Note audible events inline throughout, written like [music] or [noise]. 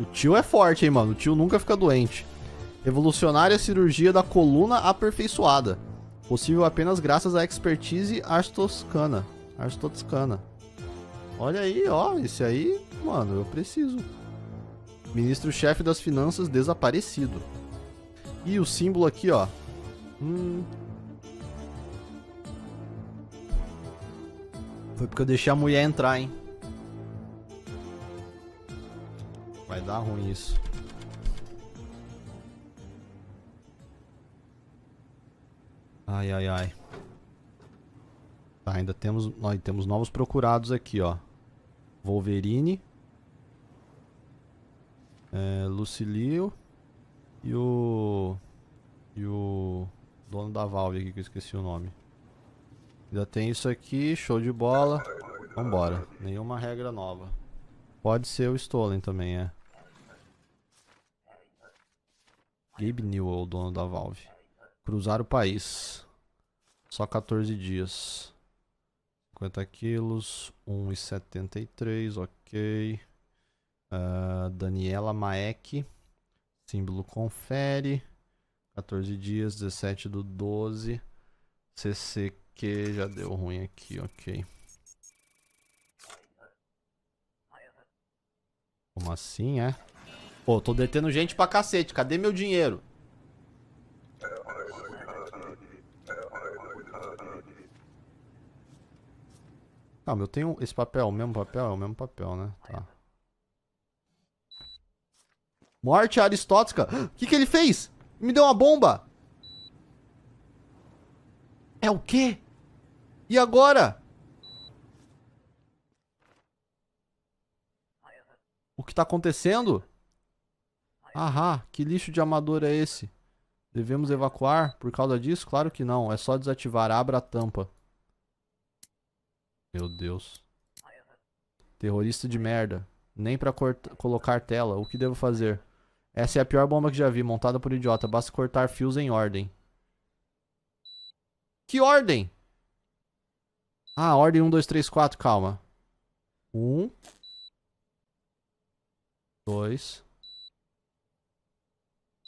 O tio é forte, hein, mano? O tio nunca fica doente. Revolucionária cirurgia da coluna aperfeiçoada. Possível apenas graças à expertise arstoscana. Arstotscana. Olha aí, ó. Esse aí, mano, eu preciso. Ministro-chefe das finanças desaparecido. E o símbolo aqui, ó. Hum. Foi porque eu deixei a mulher entrar, hein? Vai dar ruim isso. Ai, ai, ai. Tá, ainda temos... Nós temos novos procurados aqui, ó. Wolverine. É, Lucilio. E o... E o... Dono da Valve aqui, que eu esqueci o nome. Ainda tem isso aqui, show de bola. Vambora. Nenhuma regra nova. Pode ser o Stolen também, é. Gabe Newell, dono da Valve. Cruzar o país. Só 14 dias. 50 quilos, 1,73, ok. Uh, Daniela Maek, símbolo confere. 14 dias, 17 do 12. CCQ já deu ruim aqui, ok. Como assim, é? Pô, tô detendo gente pra cacete, cadê meu dinheiro? Ah, eu tenho esse papel, o mesmo papel, é o mesmo papel, né? Tá. Morte aristótica. [gasps] O que, que ele fez? Me deu uma bomba. É o quê? E agora? O que tá acontecendo? Ahá, que lixo de amador é esse? Devemos evacuar por causa disso? Claro que não. É só desativar. Abra a tampa. Meu Deus. Terrorista de merda. Nem pra colocar tela. O que devo fazer? Essa é a pior bomba que já vi, montada por idiota. Basta cortar fios em ordem. Que ordem? Ah, ordem 1, 2, 3, 4. Calma. 1. 2.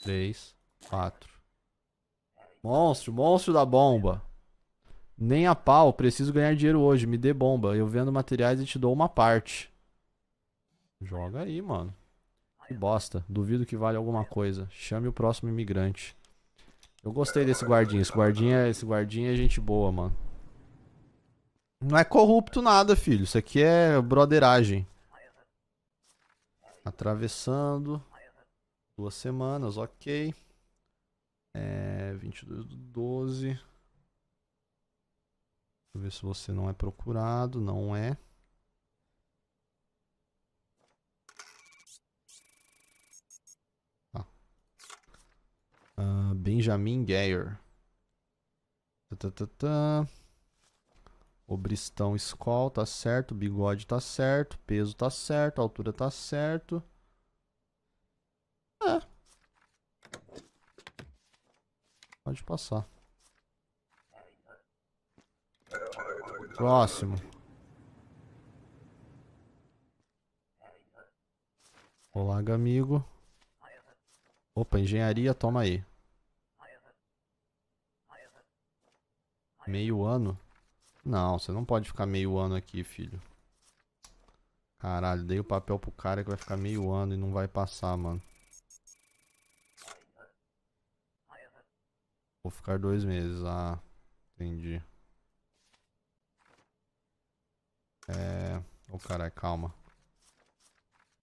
Três, quatro. Monstro, monstro da bomba. Nem a pau, preciso ganhar dinheiro hoje. Me dê bomba. Eu vendo materiais e te dou uma parte. Joga aí, mano. Que bosta. Duvido que vale alguma coisa. Chame o próximo imigrante. Eu gostei desse guardinha. Esse guardinha, esse guardinha é gente boa, mano. Não é corrupto nada, filho. Isso aqui é broderagem. Atravessando. Duas semanas, ok. É, 22 do 12. Deixa eu ver se você não é procurado. Não é. Ah. Uh, Benjamin Geyer. O tá, tá, tá, Obristão Skoll tá certo, bigode tá certo, peso tá certo, altura tá certo. Pode passar. Próximo. Olá, amigo. Opa, engenharia, toma aí. Meio ano? Não, você não pode ficar meio ano aqui, filho. Caralho, dei o papel pro cara que vai ficar meio ano e não vai passar, mano. Vou ficar dois meses. Ah, entendi. É... Ô, oh, caralho, calma.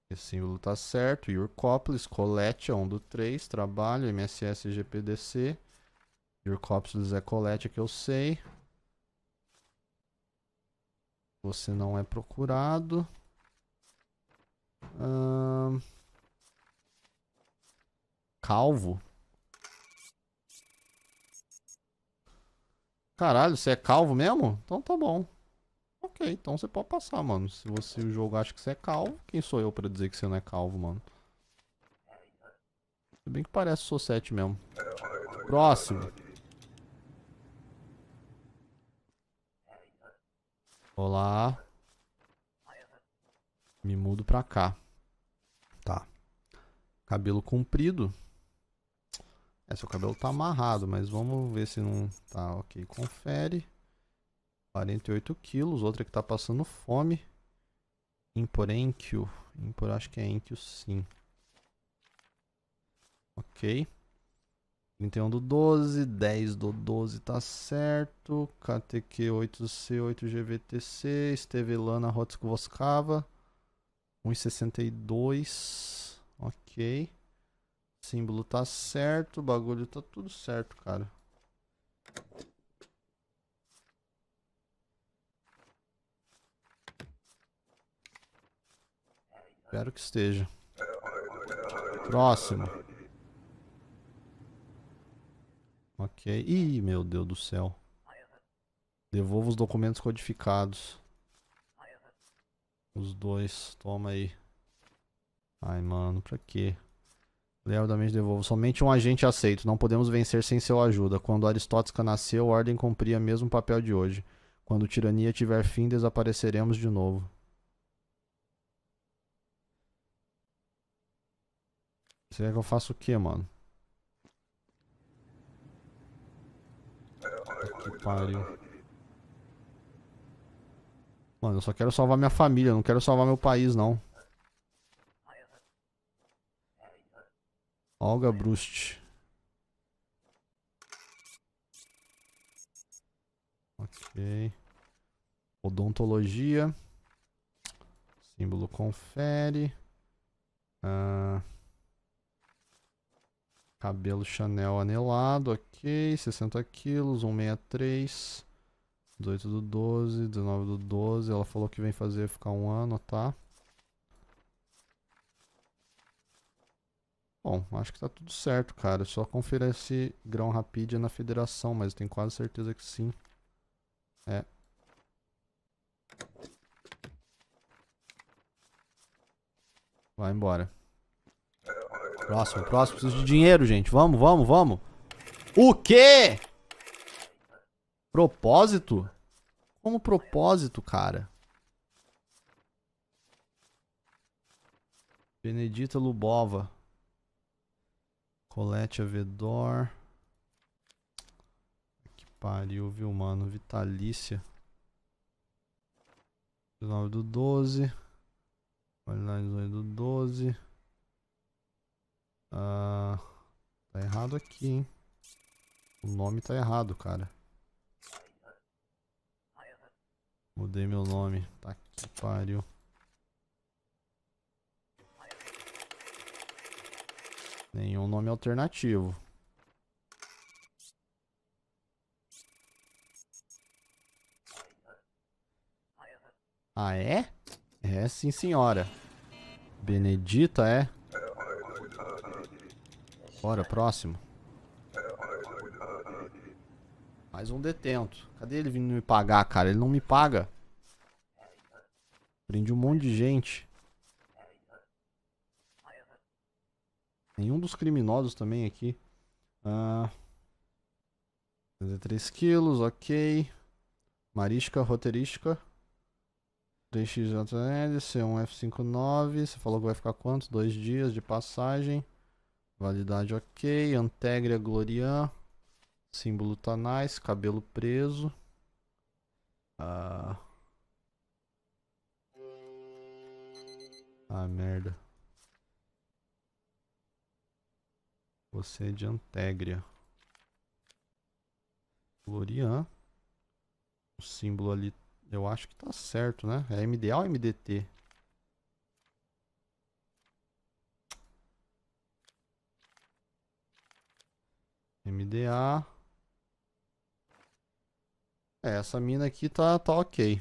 Esse símbolo tá certo. Yurcopolis, Colete, do três, trabalho, MSS GPDC. Yurcopolis é Colete, que eu sei. Você não é procurado. Calvo? Caralho, você é calvo mesmo? Então tá bom. Ok, então você pode passar, mano. Se você o jogo acha que você é calvo, quem sou eu pra dizer que você não é calvo, mano? Se bem que parece sou 7 mesmo. Próximo. Olá. Me mudo pra cá. Tá. Cabelo comprido. É, seu cabelo tá amarrado, mas vamos ver se não tá ok. Confere. 48 quilos, outra que tá passando fome. Impor Enkyu. Impor acho que é Enkyu sim. Ok. 31 do 12, 10 do 12 tá certo. KTQ 8C, 8GVTC, Estevelana Rotskvoskava. 1,62. Ok. Ok. Símbolo tá certo, o bagulho tá tudo certo, cara. Espero que esteja. Próximo. Ok. Ih, meu Deus do céu. Devolvo os documentos codificados. Os dois. Toma aí. Ai, mano, pra quê? mente devolvo. Somente um agente aceito. Não podemos vencer sem seu ajuda. Quando Aristótica nasceu, a ordem cumpria mesmo papel de hoje. Quando tirania tiver fim, desapareceremos de novo. Você quer que eu faça o que, mano? Que pariu. Mano, eu só quero salvar minha família, não quero salvar meu país, não. Olga Brust. Ok. Odontologia. Símbolo confere. Ah. Cabelo Chanel anelado, ok. 60 quilos, 163. 18 do 12, 19 do 12. Ela falou que vem fazer ficar um ano, tá? tá? Bom, acho que tá tudo certo, cara. Só confira esse grão rapídia na federação, mas tenho quase certeza que sim. É. Vai embora. Próximo, próximo. Preciso de dinheiro, gente. Vamos, vamos, vamos. O quê? Propósito? Como propósito, cara? Benedita Lubova. Colete Avedor. Que pariu, viu, mano? Vitalícia. 19 do 12. Qualidade 18 do 12. Ah, tá errado aqui, hein? O nome tá errado, cara. Mudei meu nome. Tá que pariu. Nenhum nome alternativo. Ah, é? É, sim, senhora. Benedita, é? Bora, próximo. Mais um detento. Cadê ele vindo me pagar, cara? Ele não me paga. Prende um monte de gente. Nenhum dos criminosos também aqui. Ah, 33 quilos, ok. Marística, roteirística. 3xJL, C1F59. Você falou que vai ficar quanto? Dois dias de passagem. Validade ok. Antegria Glorian. Símbolo Tanais. Cabelo preso. Ah. Ah, merda. Você é de Antegria. Florian. O símbolo ali, eu acho que tá certo, né? É MDA ou MDT? MDA. É, essa mina aqui tá, tá ok.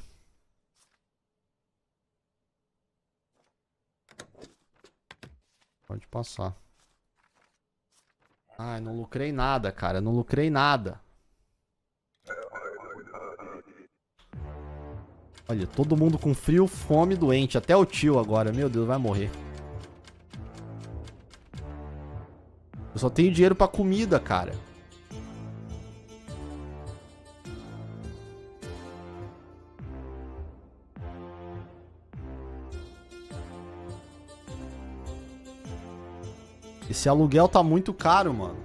Pode passar. Ai, não lucrei nada, cara. Não lucrei nada. Olha, todo mundo com frio, fome, doente. Até o tio agora. Meu Deus, vai morrer. Eu só tenho dinheiro pra comida, cara. Esse aluguel tá muito caro, mano.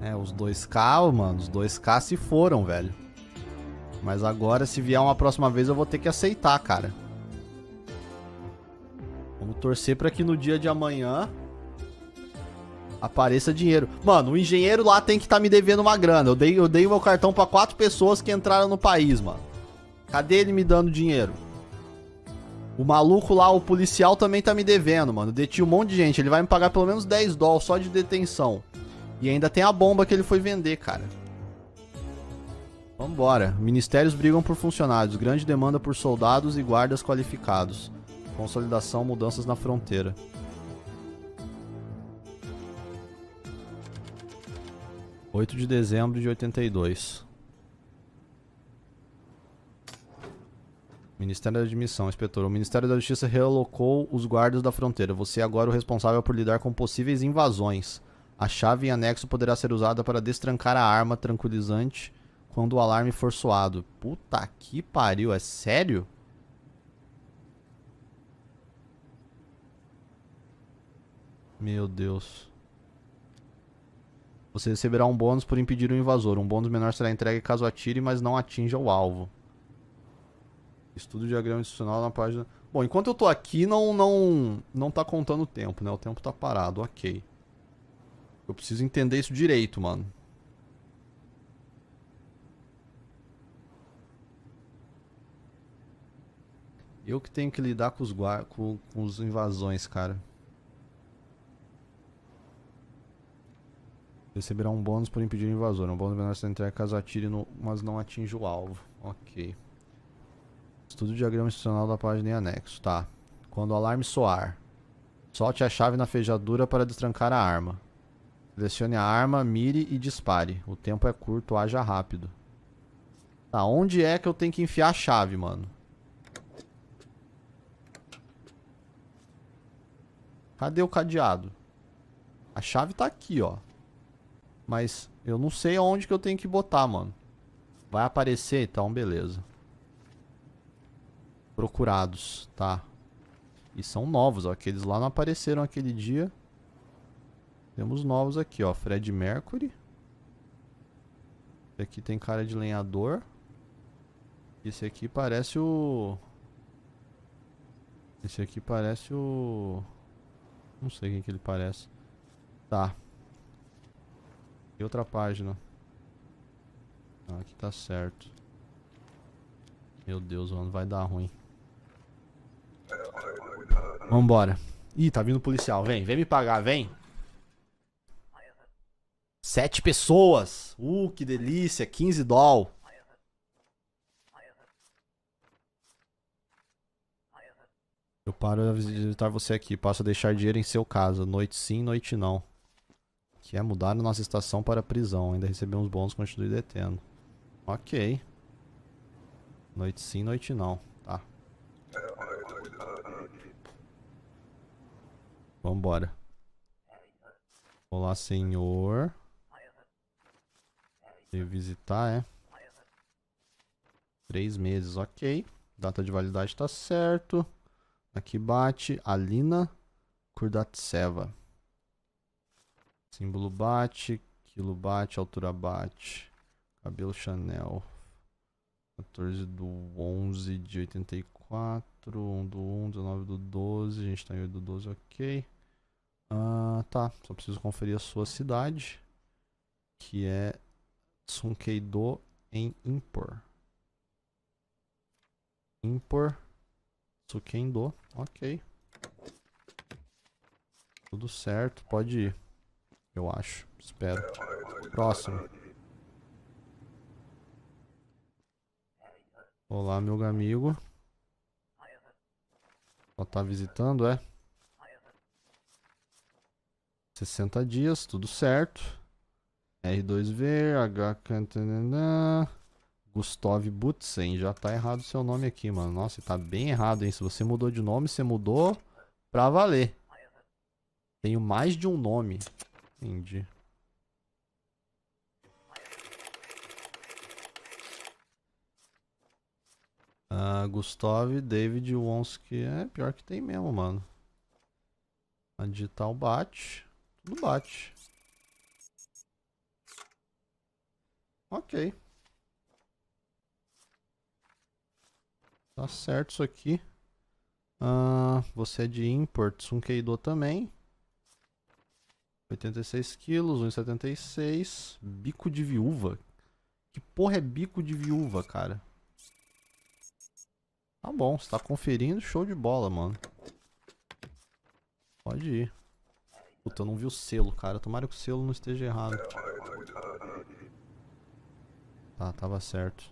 É, os 2K, mano, os 2K se foram, velho. Mas agora, se vier uma próxima vez, eu vou ter que aceitar, cara. Vamos torcer pra que no dia de amanhã apareça dinheiro. Mano, o engenheiro lá tem que estar tá me devendo uma grana. Eu dei, eu dei meu cartão para quatro pessoas que entraram no país, mano. Cadê ele me dando dinheiro? O maluco lá, o policial, também tá me devendo, mano. Deti um monte de gente. Ele vai me pagar pelo menos 10 dólares só de detenção. E ainda tem a bomba que ele foi vender, cara. Vambora. Ministérios brigam por funcionários. Grande demanda por soldados e guardas qualificados. Consolidação, mudanças na fronteira. Oito de dezembro de 82. Ministério da Admissão, inspetor. O Ministério da Justiça relocou os guardas da fronteira. Você é agora o responsável por lidar com possíveis invasões. A chave em anexo poderá ser usada para destrancar a arma tranquilizante quando o alarme for soado. Puta que pariu, é sério? Meu Deus. Você receberá um bônus por impedir o invasor. Um bônus menor será entregue caso atire, mas não atinja o alvo. Estudo diagrama institucional na página... Bom, enquanto eu estou aqui, não, não, não tá contando o tempo, né? O tempo está parado, ok. Eu preciso entender isso direito, mano. Eu que tenho que lidar com os, com, com os invasões, cara. Receberá um bônus por impedir o invasor. Um bônus menor se entrar caso atire, no, mas não atinja o alvo. Ok. Estudo o diagrama institucional da página em anexo, tá. Quando o alarme soar, solte a chave na fechadura para destrancar a arma. Selecione a arma, mire e dispare. O tempo é curto, haja rápido. Tá, onde é que eu tenho que enfiar a chave, mano? Cadê o cadeado? A chave tá aqui, ó. Mas eu não sei aonde que eu tenho que botar, mano. Vai aparecer? Então, beleza procurados, tá? E são novos, ó. Aqueles lá não apareceram aquele dia. Temos novos aqui, ó. Fred Mercury. Esse aqui tem cara de lenhador. Esse aqui parece o... Esse aqui parece o... Não sei quem que ele parece. Tá. E outra página. Ah, aqui tá certo. Meu Deus, mano, vai dar ruim. Vambora. Ih, tá vindo policial. Vem, vem me pagar, vem. Sete pessoas. Uh, que delícia. 15 doll. Eu paro de visitar você aqui. Passo a deixar dinheiro em seu caso. Noite sim, noite não. Que é mudar nossa estação para prisão. Ainda recebemos bônus, continue detendo. Ok. Noite sim, noite não. Vambora. Olá, senhor. visitar, é? Três meses, ok. Data de validade tá certo. Aqui bate Alina Kurdatseva. Símbolo bate, quilo bate, altura bate. Cabelo Chanel. 14 do 11 de 84, 1 do 1, 19 do 12, a gente tá em 8 do 12, ok. Ah, tá. Só preciso conferir a sua cidade, que é Tsunkeido em Impor. Impor Tsukendo. Ok. Tudo certo, pode ir. Eu acho, espero. Próximo. Olá, meu amigo. Só tá visitando, é? 60 dias, tudo certo. R2V, H... Gustav Butzen, já tá errado o seu nome aqui, mano. Nossa, tá bem errado, hein? Se você mudou de nome, você mudou pra valer. Tenho mais de um nome. Entendi. Uh, ah, Gustav, David Wonski. É, pior que tem mesmo, mano. A digital tá bate. Não bate. Ok. Tá certo isso aqui. Ah, você é de imports. Um Keido também. 86 quilos, 1,76. Bico de viúva. Que porra é bico de viúva, cara? Tá bom, você tá conferindo. Show de bola, mano. Pode ir. Puta, eu não vi o selo, cara. Tomara que o selo não esteja errado. Tá, tava certo.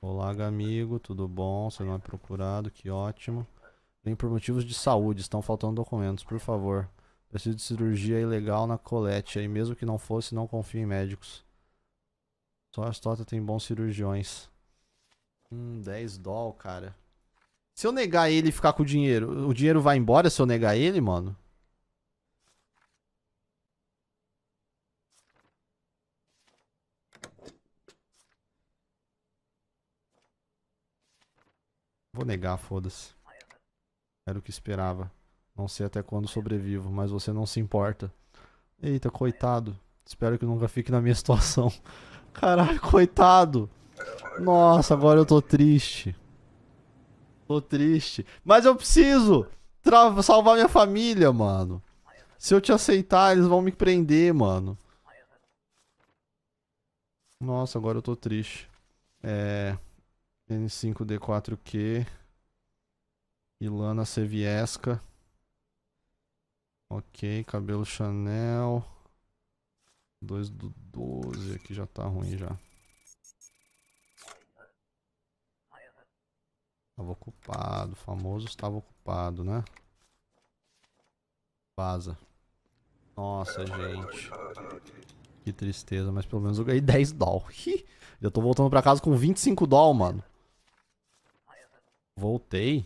Olá, amigo. Tudo bom? Você não é procurado. Que ótimo. Vem por motivos de saúde. Estão faltando documentos. Por favor. Preciso de cirurgia ilegal na colete. Aí mesmo que não fosse, não confie em médicos. Só a totas tem bons cirurgiões. Hum, 10 doll, cara. Se eu negar ele e ficar com o dinheiro, o dinheiro vai embora se eu negar ele, mano? Vou negar, foda-se. Era o que esperava. Não sei até quando sobrevivo, mas você não se importa. Eita, coitado. Espero que nunca fique na minha [laughs] situação. Caralho, coitado. Nossa, agora eu tô triste. Tô triste. Mas eu preciso salvar minha família, mano. Se eu te aceitar, eles vão me prender, mano. Nossa, agora eu tô triste. É. N5D4Q. Ilana Seviesca. Ok, cabelo Chanel. 2 do 12 aqui já tá ruim já. Tava ocupado, famoso estava ocupado, né? Vaza. Nossa, gente. Que tristeza, mas pelo menos eu ganhei 10 doll. já tô voltando pra casa com 25 doll, mano. Voltei?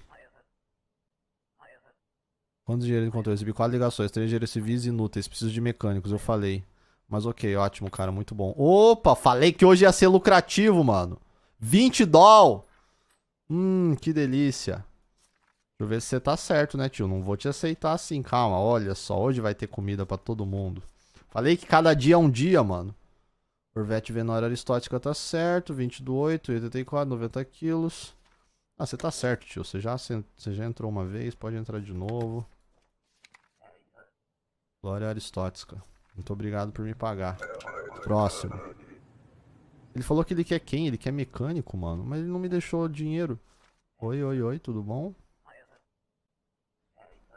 Quantos dinheiro encontrou? Recebi quatro ligações, três dinheiros civis inúteis, preciso de mecânicos, eu falei. Mas ok, ótimo, cara, muito bom. Opa, falei que hoje ia ser lucrativo, mano. 20 doll. Hum, que delícia. Deixa eu ver se você tá certo, né, tio? Não vou te aceitar assim, calma. Olha só, hoje vai ter comida para todo mundo. Falei que cada dia é um dia, mano. Corvette Venora Aristótica tá certo, 20 do 8, 84, 90 quilos. Ah, você tá certo, tio. Você já, já entrou uma vez, pode entrar de novo. Glória Aristótica. Muito obrigado por me pagar. Próximo. Ele falou que ele quer quem? Ele quer mecânico, mano. Mas ele não me deixou dinheiro. Oi, oi, oi, tudo bom?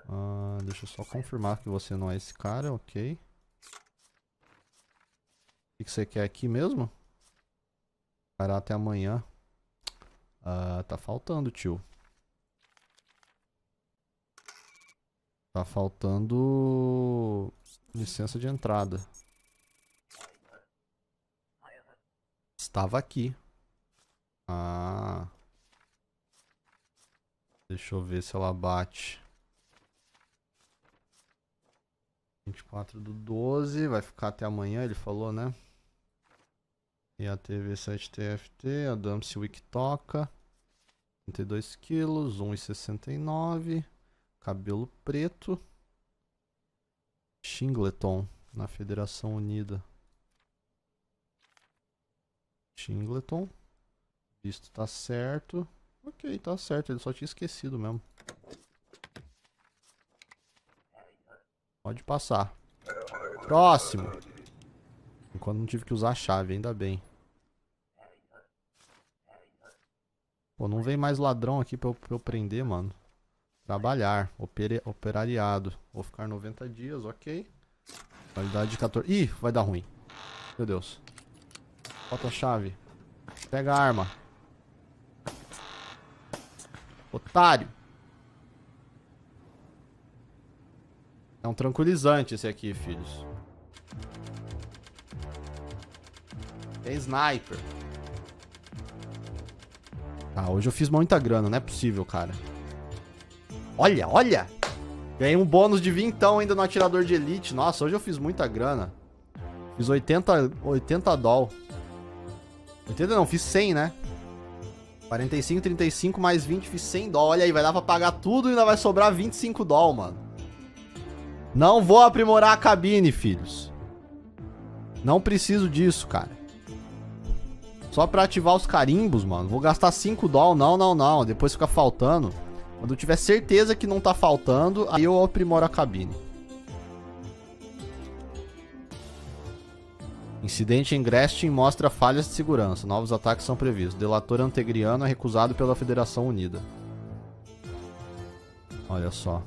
Ah, deixa eu só confirmar que você não é esse cara, ok. O que, que você quer aqui mesmo? Parar até amanhã. Ah, tá faltando, tio. Tá faltando licença de entrada. Estava aqui. Ah. Deixa eu ver se ela bate. 24 do 12, vai ficar até amanhã, ele falou, né? E a TV7TFT, a Dempsey Week toca. 32 quilos, 1,69. Cabelo preto. Shingleton, na Federação Unida. Shingleton. Visto tá certo. Ok, tá certo. Ele só tinha esquecido mesmo. Pode passar. Próximo. Enquanto não tive que usar a chave, ainda bem. Pô, não vem mais ladrão aqui pra eu, pra eu prender, mano. Trabalhar, opere, operariado. Vou ficar 90 dias, ok. Qualidade de 14. Ih, vai dar ruim. Meu Deus. Bota a chave. Pega a arma. Otário. É um tranquilizante esse aqui, filhos. É sniper. Ah, hoje eu fiz muita grana, não é possível, cara. Olha, olha! Ganhei um bônus de vintão ainda no atirador de elite. Nossa, hoje eu fiz muita grana. Fiz 80, 80 doll. 80 não, fiz 100, né? 45, 35, mais 20, fiz 100 doll. Olha aí, vai dar pra pagar tudo e ainda vai sobrar 25 doll, mano. Não vou aprimorar a cabine, filhos. Não preciso disso, cara. Só pra ativar os carimbos, mano. Vou gastar 5 doll, não, não, não. Depois fica faltando. Quando eu tiver certeza que não tá faltando, aí eu aprimoro a cabine. Incidente em Grestin mostra falhas de segurança. Novos ataques são previstos. Delator antegriano é recusado pela Federação Unida. Olha só.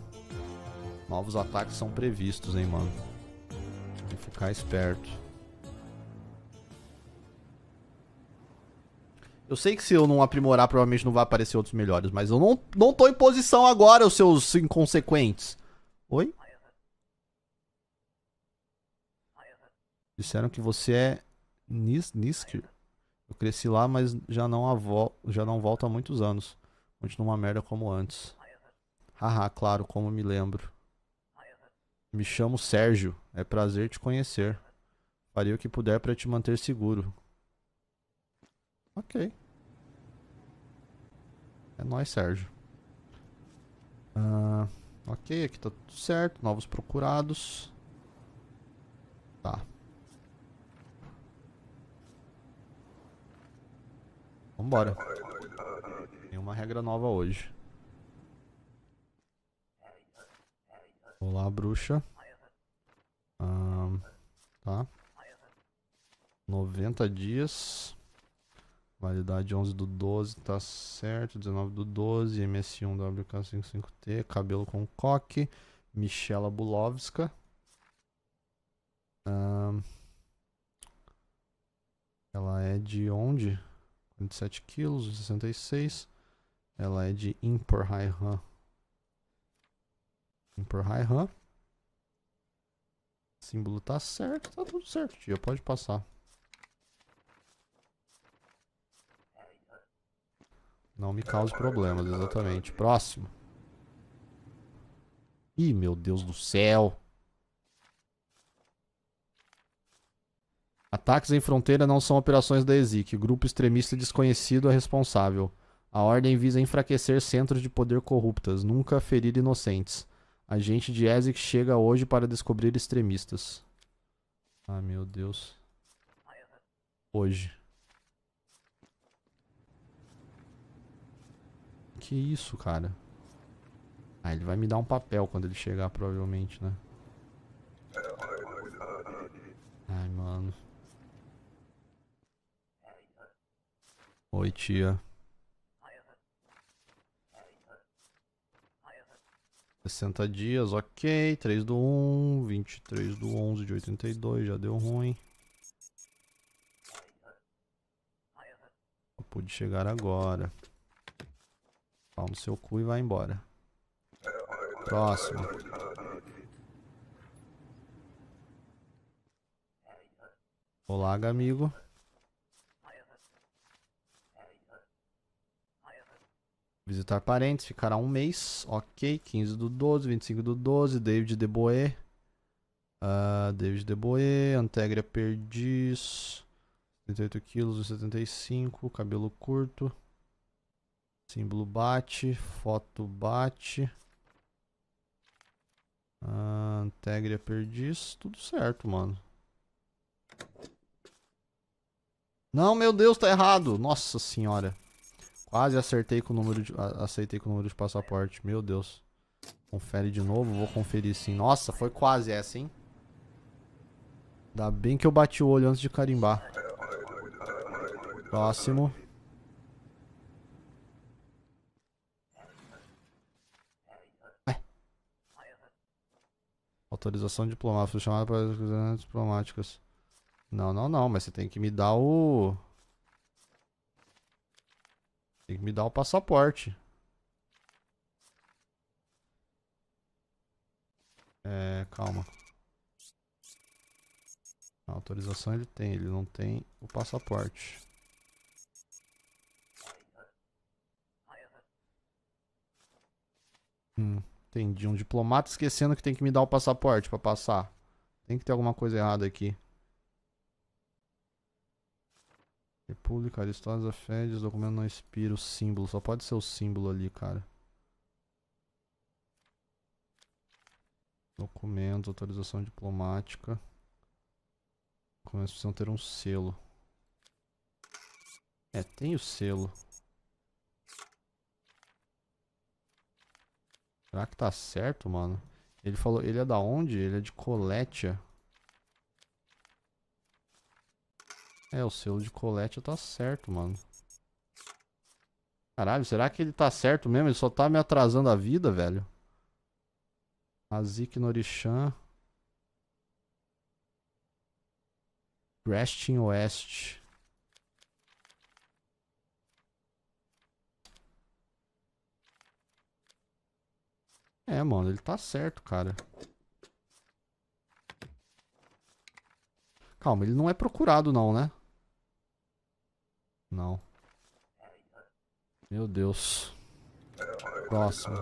Novos ataques são previstos, hein, mano. Tem que ficar esperto. Eu sei que se eu não aprimorar, provavelmente não vai aparecer outros melhores, mas eu não, não tô em posição agora, os seus inconsequentes. Oi? Disseram que você é Nis Niskir. Eu cresci lá, mas já não, avó, já não volto há muitos anos. Continua uma merda como antes. Haha, claro, como me lembro. Me chamo Sérgio. É prazer te conhecer. Faria o que puder para te manter seguro. Ok. É nóis, Sérgio. Ah, ok, aqui tá tudo certo. Novos procurados. Tá. Vambora. Tem uma regra nova hoje. Olá, bruxa. Ah, tá. 90 dias. Validade 11 do 12, tá certo. 19 do 12, MS1 WK55T, cabelo com coque. Michela Bulovska. Ah, ela é de onde? 27 quilos, 66. Ela é de Impor Haihan. Impor Run. Símbolo tá certo, tá tudo certo, tia. Pode passar. Não me cause problemas, exatamente. Próximo. Ih, meu Deus do céu. Ataques em fronteira não são operações da EZIC. Grupo extremista desconhecido é responsável. A ordem visa enfraquecer centros de poder corruptas, nunca ferir inocentes. Agente de EZIC chega hoje para descobrir extremistas. Ah, meu Deus. Hoje. que isso, cara? Ah, ele vai me dar um papel quando ele chegar, provavelmente, né? Ai, mano. Oi, tia. Sessenta dias, ok. Três do um, vinte três do onze de oitenta e dois, já deu ruim. Pude chegar agora. Pau no seu cu e vai embora. Próximo. Olá, amigo. Visitar parentes, ficará um mês. Ok, 15 do 12, 25 do 12. David de Uh, David de Boé, Antegra Perdiz. 78 quilos, 75, cabelo curto. Símbolo bate, foto bate. Ah, Antegria perdiz, tudo certo, mano. Não, meu Deus, tá errado. Nossa senhora. Quase acertei com o número de, aceitei com o número de passaporte. Meu Deus. Confere de novo, vou conferir sim. Nossa, foi quase essa, hein? Ainda bem que eu bati o olho antes de carimbar. Próximo. Autorização diplomática. Foi chamada para diplomáticas. Não, não, não. Mas você tem que me dar o... Tem que me dar o passaporte. É, calma. A autorização ele tem, ele não tem o passaporte. Hum. Entendi. Um diplomata esquecendo que tem que me dar o passaporte para passar. Tem que ter alguma coisa errada aqui. República, Aristóteles, Fedes, documento não expira o símbolo. Só pode ser o símbolo ali, cara. Documento autorização diplomática. Documentos precisam ter um selo. É, tem o selo. Será que tá certo, mano? Ele falou, ele é da onde? Ele é de Coletia. É, o selo de Coletia tá certo, mano. Caralho, será que ele tá certo mesmo? Ele só tá me atrasando a vida, velho. Azik Norishan. Resting Oeste. É, mano, ele tá certo, cara. Calma, ele não é procurado não, né? Não. Meu Deus. Próximo.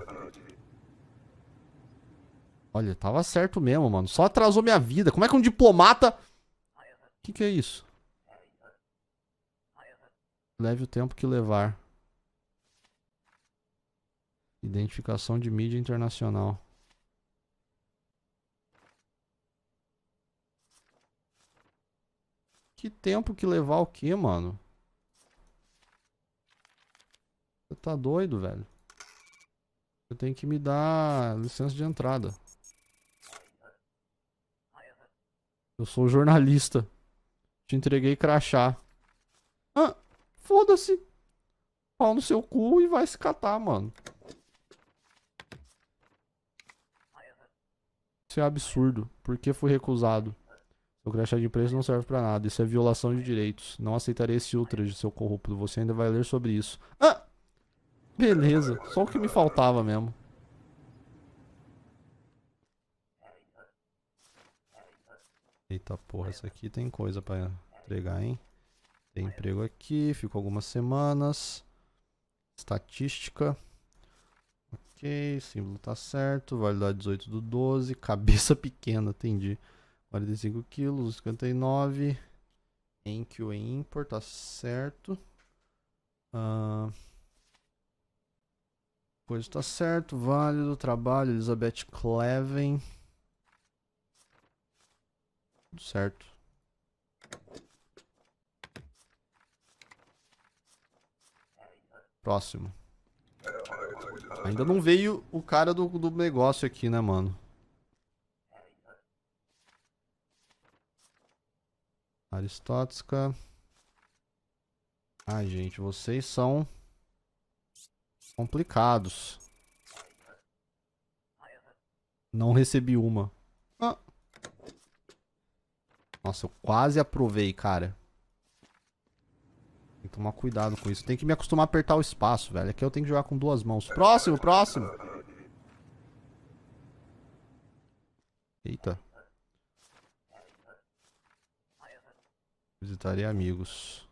Olha, tava certo mesmo, mano. Só atrasou minha vida. Como é que um diplomata... O que que é isso? Leve o tempo que levar. Identificação de mídia internacional. Que tempo que levar o que, mano? Você tá doido, velho. Você tem que me dar licença de entrada. Eu sou jornalista. Te entreguei crachá. Ah, foda-se. Pau no seu cu e vai se catar, mano. Isso é absurdo. Por que fui recusado? Seu crachá de imprensa não serve para nada. Isso é violação de direitos. Não aceitarei esse ultraje, seu corrupto. Você ainda vai ler sobre isso. Ah! Beleza. Só o que me faltava mesmo. Eita porra, isso aqui tem coisa para entregar, hein? Tem emprego aqui, ficou algumas semanas. Estatística. Ok, símbolo tá certo. Validade 18 do 12. [laughs] Cabeça pequena, entendi. 45 quilos, 59. Enquio em import, tá certo. Uh, ah, pois tá certo. Válido, trabalho, Elizabeth Cleven. Tudo certo. Próximo. Ainda não veio o cara do, do negócio aqui, né, mano? Aristótica. Ai, gente, vocês são complicados. Não recebi uma. Ah. Nossa, eu quase aprovei, cara que tomar cuidado com isso. Tem que me acostumar a apertar o espaço, velho. Aqui eu tenho que jogar com duas mãos. Próximo, próximo! Eita. Visitarei amigos.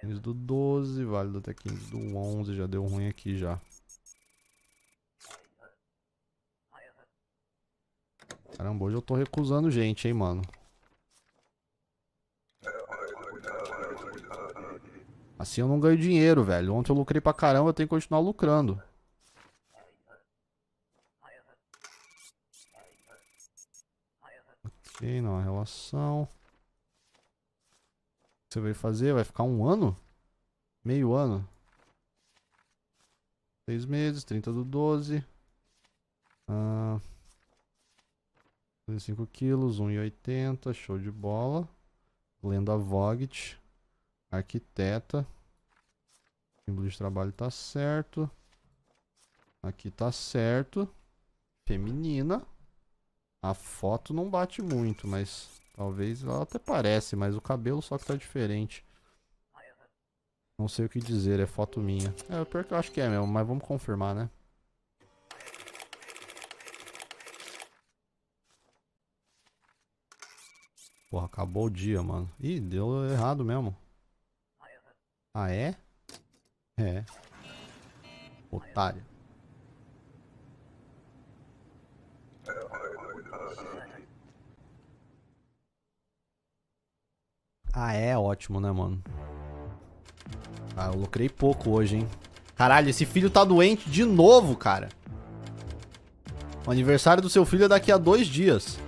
15 do 12, válido até 15 do 11. Já deu ruim aqui já. Caramba, hoje eu tô recusando gente, hein, mano. Assim eu não ganho dinheiro, velho. Ontem eu lucrei pra caramba, eu tenho que continuar lucrando. Ok, não, relação. O que você vai fazer? Vai ficar um ano? Meio ano? Seis meses, 30 do 12. Ah, 5 quilos, 1,80, show de bola. Lenda Vogt arquiteta. O símbolo de trabalho tá certo. Aqui tá certo. Feminina. A foto não bate muito, mas talvez ela até parece, mas o cabelo só que tá diferente. Não sei o que dizer, é foto minha. É, pior que eu acho que é mesmo, mas vamos confirmar, né? Porra, acabou o dia, mano. Ih, deu errado mesmo. Ah, é? É. Otário. Ah, é ótimo, né, mano? Ah, eu lucrei pouco hoje, hein? Caralho, esse filho tá doente de novo, cara. O aniversário do seu filho é daqui a dois dias.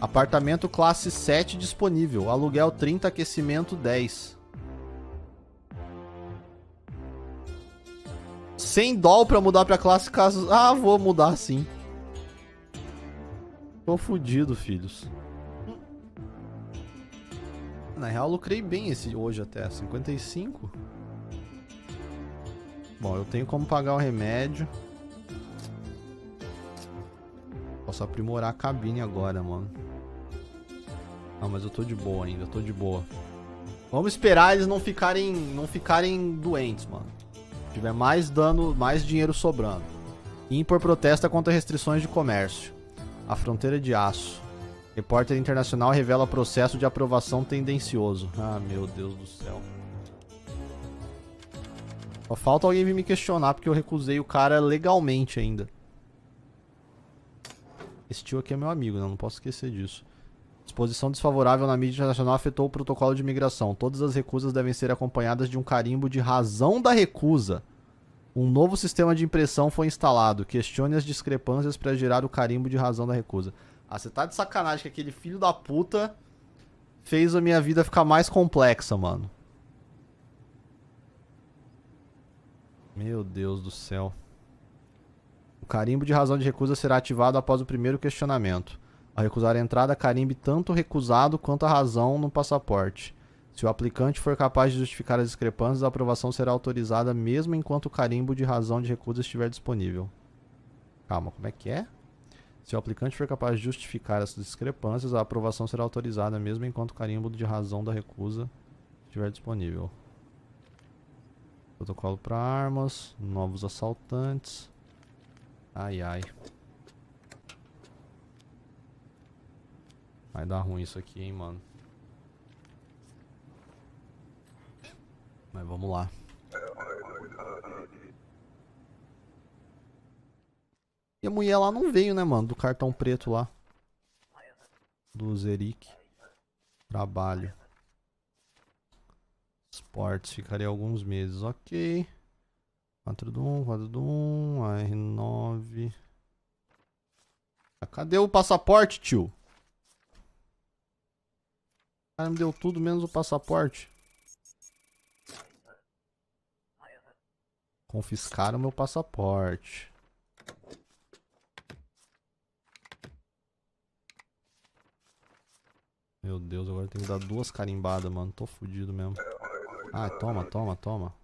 Apartamento classe 7 disponível. Aluguel 30, aquecimento 10. Sem dó pra mudar pra classe caso... Ah, vou mudar sim. Tô fudido, filhos. Na real, eu lucrei bem esse hoje até. 55? Bom, eu tenho como pagar o remédio. Posso aprimorar a cabine agora, mano. Ah, mas eu tô de boa ainda, eu tô de boa. Vamos esperar eles não ficarem, não ficarem doentes, mano tiver mais dano, mais dinheiro sobrando. Impor protesta contra restrições de comércio. A fronteira é de aço. Repórter internacional revela processo de aprovação tendencioso. Ah, meu Deus do céu. Só falta alguém vir me questionar porque eu recusei o cara legalmente ainda. Esse tio aqui é meu amigo, né? Não posso esquecer disso. Disposição desfavorável na mídia internacional afetou o protocolo de imigração. Todas as recusas devem ser acompanhadas de um carimbo de razão da recusa. Um novo sistema de impressão foi instalado. Questione as discrepâncias para gerar o carimbo de razão da recusa. Ah, você tá de sacanagem que aquele filho da puta fez a minha vida ficar mais complexa, mano. Meu Deus do céu. O carimbo de razão de recusa será ativado após o primeiro questionamento recusar a entrada, carimbe tanto recusado quanto a razão no passaporte. Se o aplicante for capaz de justificar as discrepâncias, a aprovação será autorizada mesmo enquanto o carimbo de razão de recusa estiver disponível. Calma, como é que é? Se o aplicante for capaz de justificar essas discrepâncias, a aprovação será autorizada mesmo enquanto o carimbo de razão da recusa estiver disponível. Protocolo para armas, novos assaltantes. Ai ai. Vai dar ruim isso aqui, hein, mano. Mas vamos lá. E a mulher lá não veio, né, mano? Do cartão preto lá. Do Zerik. Trabalho. Esportes. Ficaria alguns meses. Ok. 4 do 1, 4 do 1, R9. Cadê o passaporte, tio? cara me deu tudo menos o passaporte. Confiscaram meu passaporte. Meu Deus, agora eu tenho que dar duas carimbadas, mano. Tô fudido mesmo. Ah, toma, toma, toma.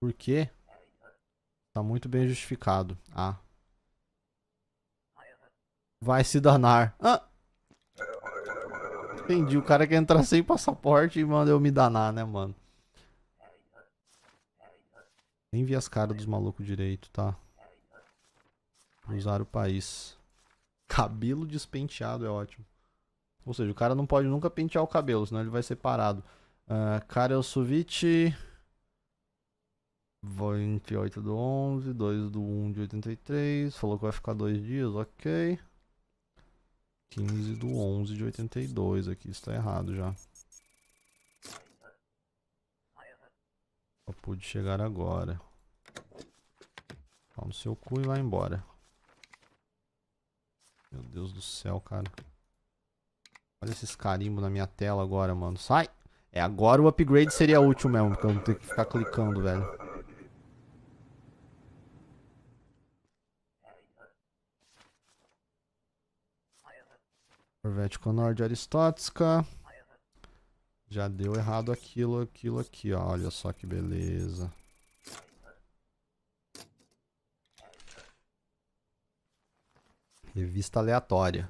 Por quê? Tá muito bem justificado. Ah. Vai se danar. Ah! Entendi, o cara quer entrar sem passaporte e manda eu me danar, né, mano? Nem vi as caras dos malucos direito, tá? Usar o país. Cabelo despenteado é ótimo. Ou seja, o cara não pode nunca pentear o cabelo, senão ele vai ser parado. Uh, Karel Suvich. 28 do 11, 2 do 1 de 83. Falou que vai ficar dois dias, ok. 15 do 11 de 82 aqui, está errado já. Só pude chegar agora. Pau no seu cu e vai embora. Meu Deus do céu, cara. Olha esses carimbos na minha tela agora, mano. Sai! É, agora o upgrade seria útil mesmo, porque eu não tenho que ficar clicando, velho. Corvette de Aristótica. Já deu errado aquilo, aquilo aqui, ó. Olha só que beleza. Revista aleatória.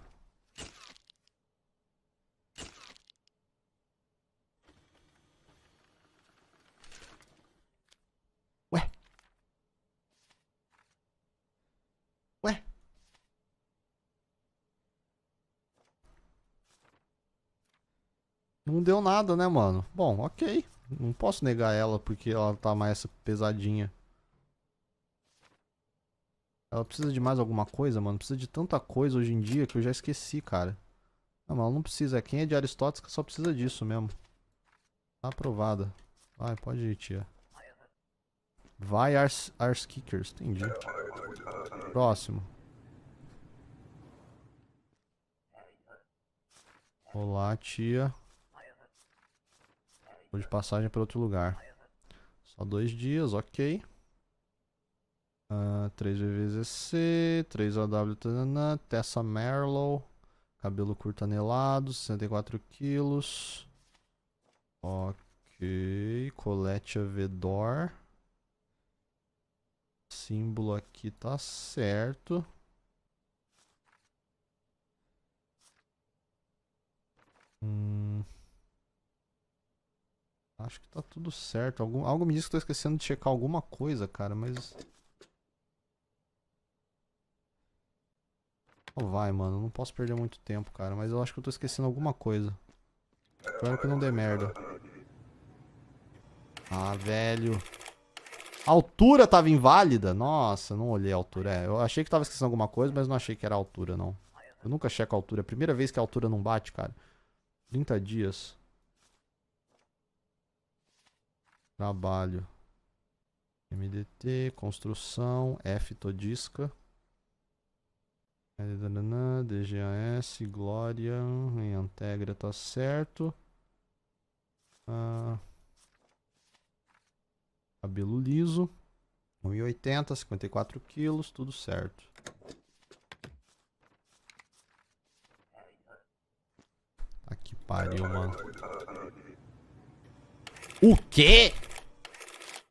Não deu nada, né, mano? Bom, ok. Não posso negar ela porque ela tá mais pesadinha. Ela precisa de mais alguma coisa, mano? Precisa de tanta coisa hoje em dia que eu já esqueci, cara. Não, mas ela não precisa. Quem é de Aristóteles só precisa disso mesmo. Tá aprovada. Vai, pode ir, tia. Vai, Ars, Ars Kickers. Entendi. Próximo. Olá, tia. Ou de passagem para outro lugar. Só dois dias, ok. Uh, ah, 3 VVZC, 3 AW, tanana, Tessa Merlow. Cabelo curto anelado, 64 quilos. Ok. Colete Vedor. Símbolo aqui tá certo. Hum. Acho que tá tudo certo. Algum, algo me diz que tô esquecendo de checar alguma coisa, cara, mas... Oh, vai, mano. Não posso perder muito tempo, cara. Mas eu acho que eu tô esquecendo alguma coisa. Espero que não dê merda. Ah, velho. A altura tava inválida? Nossa, não olhei a altura. É, eu achei que tava esquecendo alguma coisa, mas não achei que era a altura, não. Eu nunca checo a altura. É a primeira vez que a altura não bate, cara. 30 dias. Trabalho. MDT, construção, F todisca. DGAS, Glória, em Antegra tá certo. Ah, cabelo liso. 1,80, 54 quilos, tudo certo. Aqui tá que pariu, mano. O quê?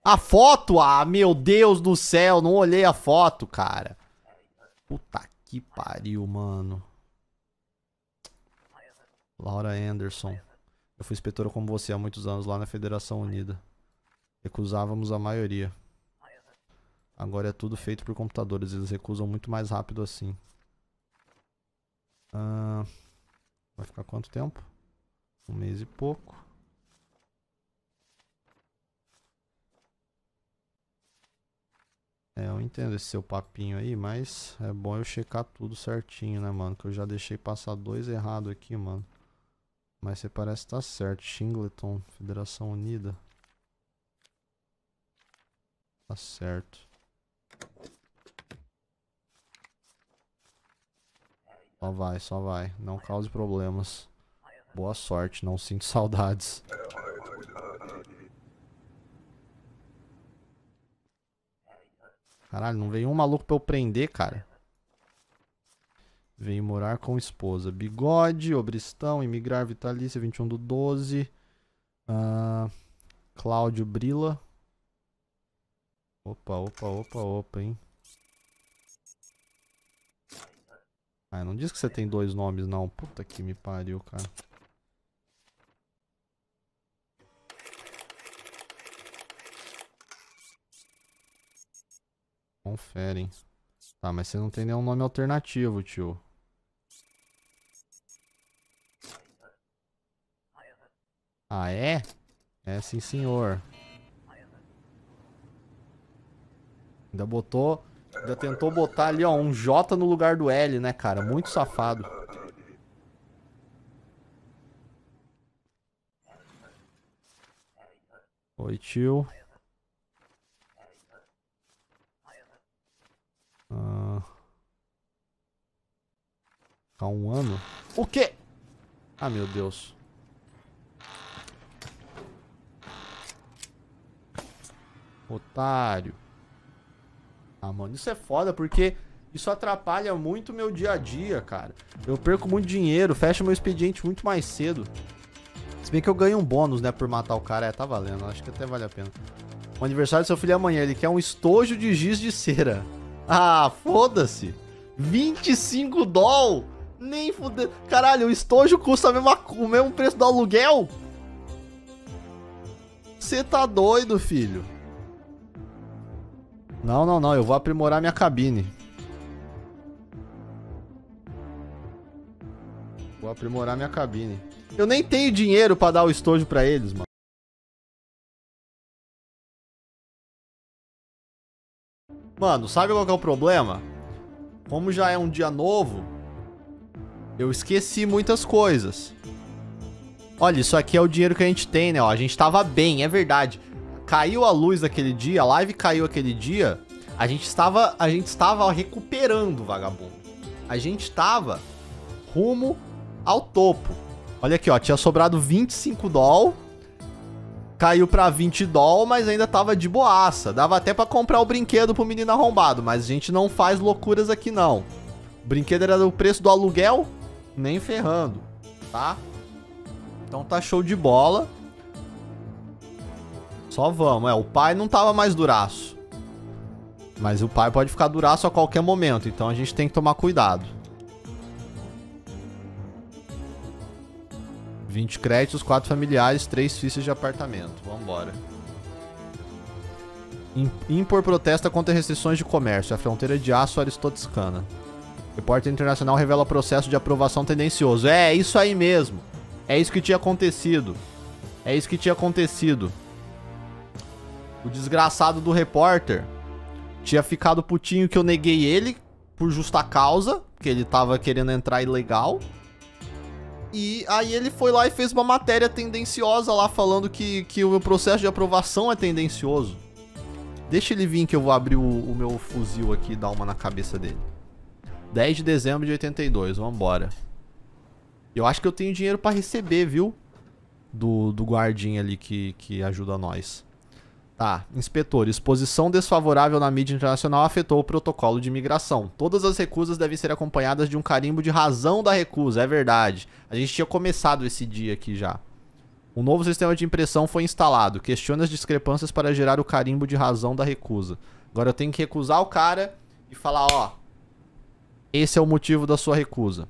A foto? Ah, meu Deus do céu, não olhei a foto, cara. Puta que pariu, mano. Laura Anderson. Eu fui inspetora como você há muitos anos lá na Federação Unida. Recusávamos a maioria. Agora é tudo feito por computadores. Eles recusam muito mais rápido assim. Ah, vai ficar quanto tempo? Um mês e pouco. É, eu entendo esse seu papinho aí, mas é bom eu checar tudo certinho, né, mano? Que eu já deixei passar dois errado aqui, mano. Mas você parece estar tá certo. Shingleton, Federação Unida. Tá certo. Só vai, só vai. Não cause problemas. Boa sorte, não sinto saudades. Caralho, não veio um maluco pra eu prender, cara. Veio morar com esposa. Bigode, Obristão, Imigrar Vitalícia, 21 do 12. Uh, ah, Cláudio Brila. Opa, opa, opa, opa, hein. Ah, não diz que você tem dois nomes, não. Puta que me pariu, cara. Conferem. Tá, mas você não tem nenhum nome alternativo, tio. Ah, é? É sim, senhor. Ainda botou... Ainda tentou botar ali, ó, um J no lugar do L, né, cara? Muito safado. Oi, tio. um ano. O quê? Ah, meu Deus. Otário. Ah, mano, isso é foda porque isso atrapalha muito meu dia a dia, cara. Eu perco muito dinheiro, fecho meu expediente muito mais cedo. Se bem que eu ganho um bônus, né, por matar o cara. É, tá valendo. Acho que até vale a pena. O aniversário do seu filho é amanhã. Ele quer um estojo de giz de cera. Ah, foda-se. 25 doll? Nem fudeu. Caralho, o estojo custa o mesmo o mesmo preço do aluguel? Você tá doido, filho. Não, não, não. Eu vou aprimorar minha cabine. Vou aprimorar minha cabine. Eu nem tenho dinheiro para dar o estojo para eles, mano. Mano, sabe qual é o problema? Como já é um dia novo, eu esqueci muitas coisas. Olha, isso aqui é o dinheiro que a gente tem, né? Ó, a gente tava bem, é verdade. Caiu a luz daquele dia, a live caiu aquele dia. A gente estava, a gente estava recuperando, vagabundo. A gente estava rumo ao topo. Olha aqui, ó, tinha sobrado 25 doll. Caiu para 20 doll, mas ainda tava de boaça. Dava até para comprar o brinquedo pro menino arrombado, mas a gente não faz loucuras aqui não. O brinquedo era do preço do aluguel, nem ferrando, tá? Então tá show de bola. Só vamos. É, o pai não tava mais duraço. Mas o pai pode ficar duraço a qualquer momento, então a gente tem que tomar cuidado. 20 créditos, 4 familiares, 3 fichas de apartamento. Vambora. Impor protesta contra restrições de comércio. É a fronteira de aço aristotiscana. Repórter internacional revela processo de aprovação tendencioso. É, isso aí mesmo. É isso que tinha acontecido. É isso que tinha acontecido. O desgraçado do repórter tinha ficado putinho que eu neguei ele por justa causa, que ele tava querendo entrar ilegal. E aí ele foi lá e fez uma matéria tendenciosa lá falando que, que o meu processo de aprovação é tendencioso. Deixa ele vir que eu vou abrir o, o meu fuzil aqui e dar uma na cabeça dele. 10 de dezembro de 82, vambora. Eu acho que eu tenho dinheiro para receber, viu? Do, do guardinha ali que, que ajuda nós. Tá, inspetor, exposição desfavorável na mídia internacional afetou o protocolo de imigração. Todas as recusas devem ser acompanhadas de um carimbo de razão da recusa, é verdade. A gente tinha começado esse dia aqui já. Um novo sistema de impressão foi instalado. Questiona as discrepâncias para gerar o carimbo de razão da recusa. Agora eu tenho que recusar o cara e falar, ó, esse é o motivo da sua recusa.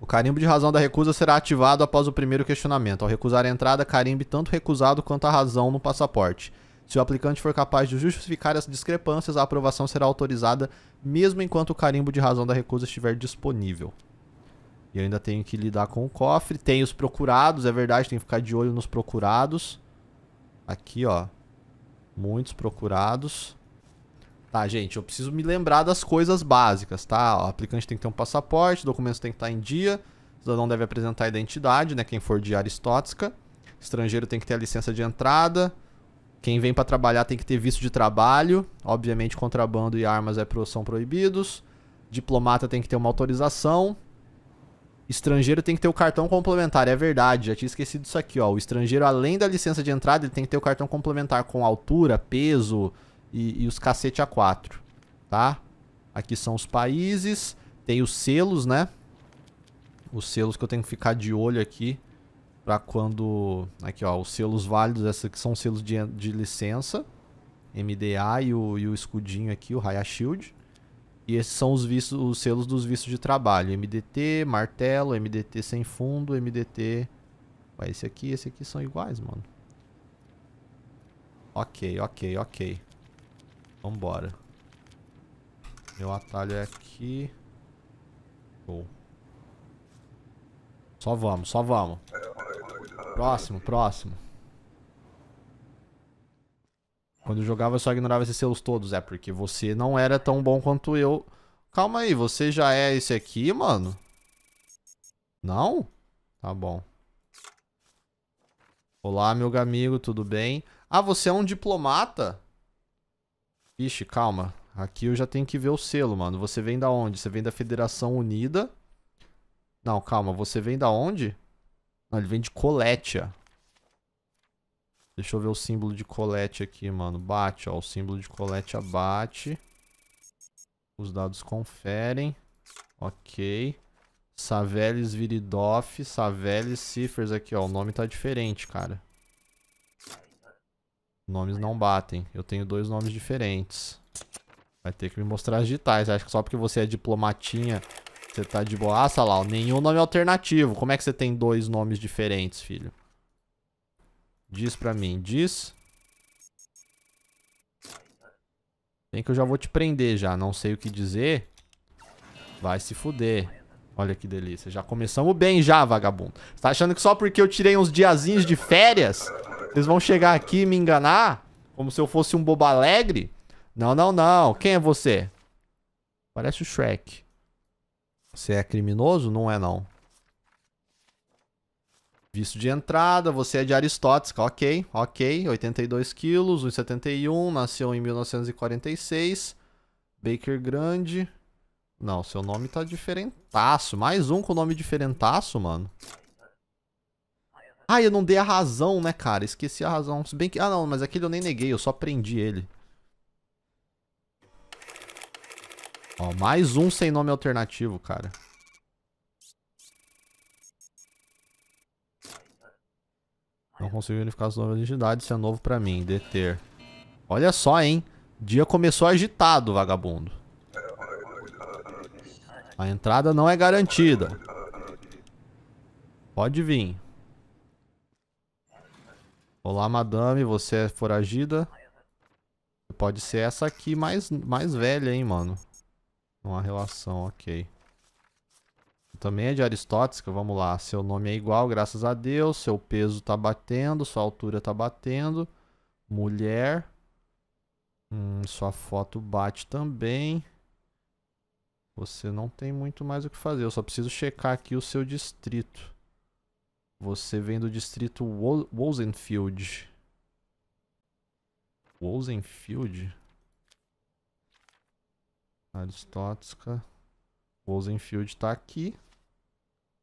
O carimbo de razão da recusa será ativado após o primeiro questionamento. Ao recusar a entrada, carimbe tanto recusado quanto a razão no passaporte. Se o aplicante for capaz de justificar as discrepâncias, a aprovação será autorizada mesmo enquanto o carimbo de razão da recusa estiver disponível. E eu ainda tenho que lidar com o cofre. Tem os procurados, é verdade, tem que ficar de olho nos procurados. Aqui, ó. Muitos procurados. Tá, gente, eu preciso me lembrar das coisas básicas, tá? O aplicante tem que ter um passaporte, documentos tem que estar tá em dia, cidadão deve apresentar a identidade, né? Quem for de Aristótica. estótica, estrangeiro tem que ter a licença de entrada, quem vem para trabalhar tem que ter visto de trabalho, obviamente contrabando e armas é, são proibidos, diplomata tem que ter uma autorização, Estrangeiro tem que ter o cartão complementar, é verdade, já tinha esquecido isso aqui, ó. O estrangeiro, além da licença de entrada, ele tem que ter o cartão complementar com altura, peso, e, e os cacete a quatro, tá? Aqui são os países, tem os selos, né? Os selos que eu tenho que ficar de olho aqui para quando... Aqui, ó, os selos válidos, esses aqui são selos de, de licença. MDA e o, e o escudinho aqui, o Raya Shield. E esses são os, vistos, os selos dos vistos de trabalho. MDT, martelo, MDT sem fundo, MDT... Ué, esse aqui e esse aqui são iguais, mano. Ok, ok, ok. Vambora. Meu atalho é aqui. Show. Só vamos, só vamos. Próximo, próximo. Quando eu jogava, eu só ignorava esses selos todos. É, porque você não era tão bom quanto eu. Calma aí, você já é esse aqui, mano? Não? Tá bom. Olá, meu amigo, tudo bem? Ah, você é um diplomata? Vixe, calma. Aqui eu já tenho que ver o selo, mano. Você vem da onde? Você vem da Federação Unida. Não, calma. Você vem da onde? Não, ele vem de Coletia. Deixa eu ver o símbolo de colete aqui, mano. Bate, ó. O símbolo de colete bate. Os dados conferem. Ok. Saveles Viridoff, Saveles Cifers aqui, ó. O nome tá diferente, cara. Nomes não batem. Eu tenho dois nomes diferentes. Vai ter que me mostrar as digitais. Acho que só porque você é diplomatinha, você tá de boa. Ah, Salau, nenhum nome alternativo. Como é que você tem dois nomes diferentes, filho? Diz pra mim. Diz. Tem que eu já vou te prender já. Não sei o que dizer. Vai se fuder. Olha que delícia. Já começamos bem já, vagabundo. Você tá achando que só porque eu tirei uns diazinhos de férias eles vão chegar aqui e me enganar? Como se eu fosse um bobo alegre? Não, não, não. Quem é você? Parece o Shrek. Você é criminoso? Não é, não. Visto de entrada, você é de Aristóteles. Ok, ok. 82 quilos, 1,71. Nasceu em 1946. Baker Grande. Não, seu nome tá diferentaço. Mais um com nome diferentaço, mano. Ah, eu não dei a razão, né, cara? Esqueci a razão. Se bem que... Ah, não, mas aquele eu nem neguei, eu só prendi ele. Ó, mais um sem nome alternativo, cara. Não consigo unificar as novas entidades, isso é novo pra mim, deter. Olha só, hein? Dia começou agitado, vagabundo. A entrada não é garantida. Pode vir. Olá, madame, você é foragida? Pode ser essa aqui mais, mais velha, hein, mano. Uma relação, ok. Também é de aristótica, vamos lá. Seu nome é igual, graças a Deus. Seu peso tá batendo, sua altura tá batendo. Mulher. Hum, sua foto bate também. Você não tem muito mais o que fazer. Eu só preciso checar aqui o seu distrito. Você vem do distrito Wo Wozenfield. Wozenfield? Aristótica. Wozenfield tá aqui.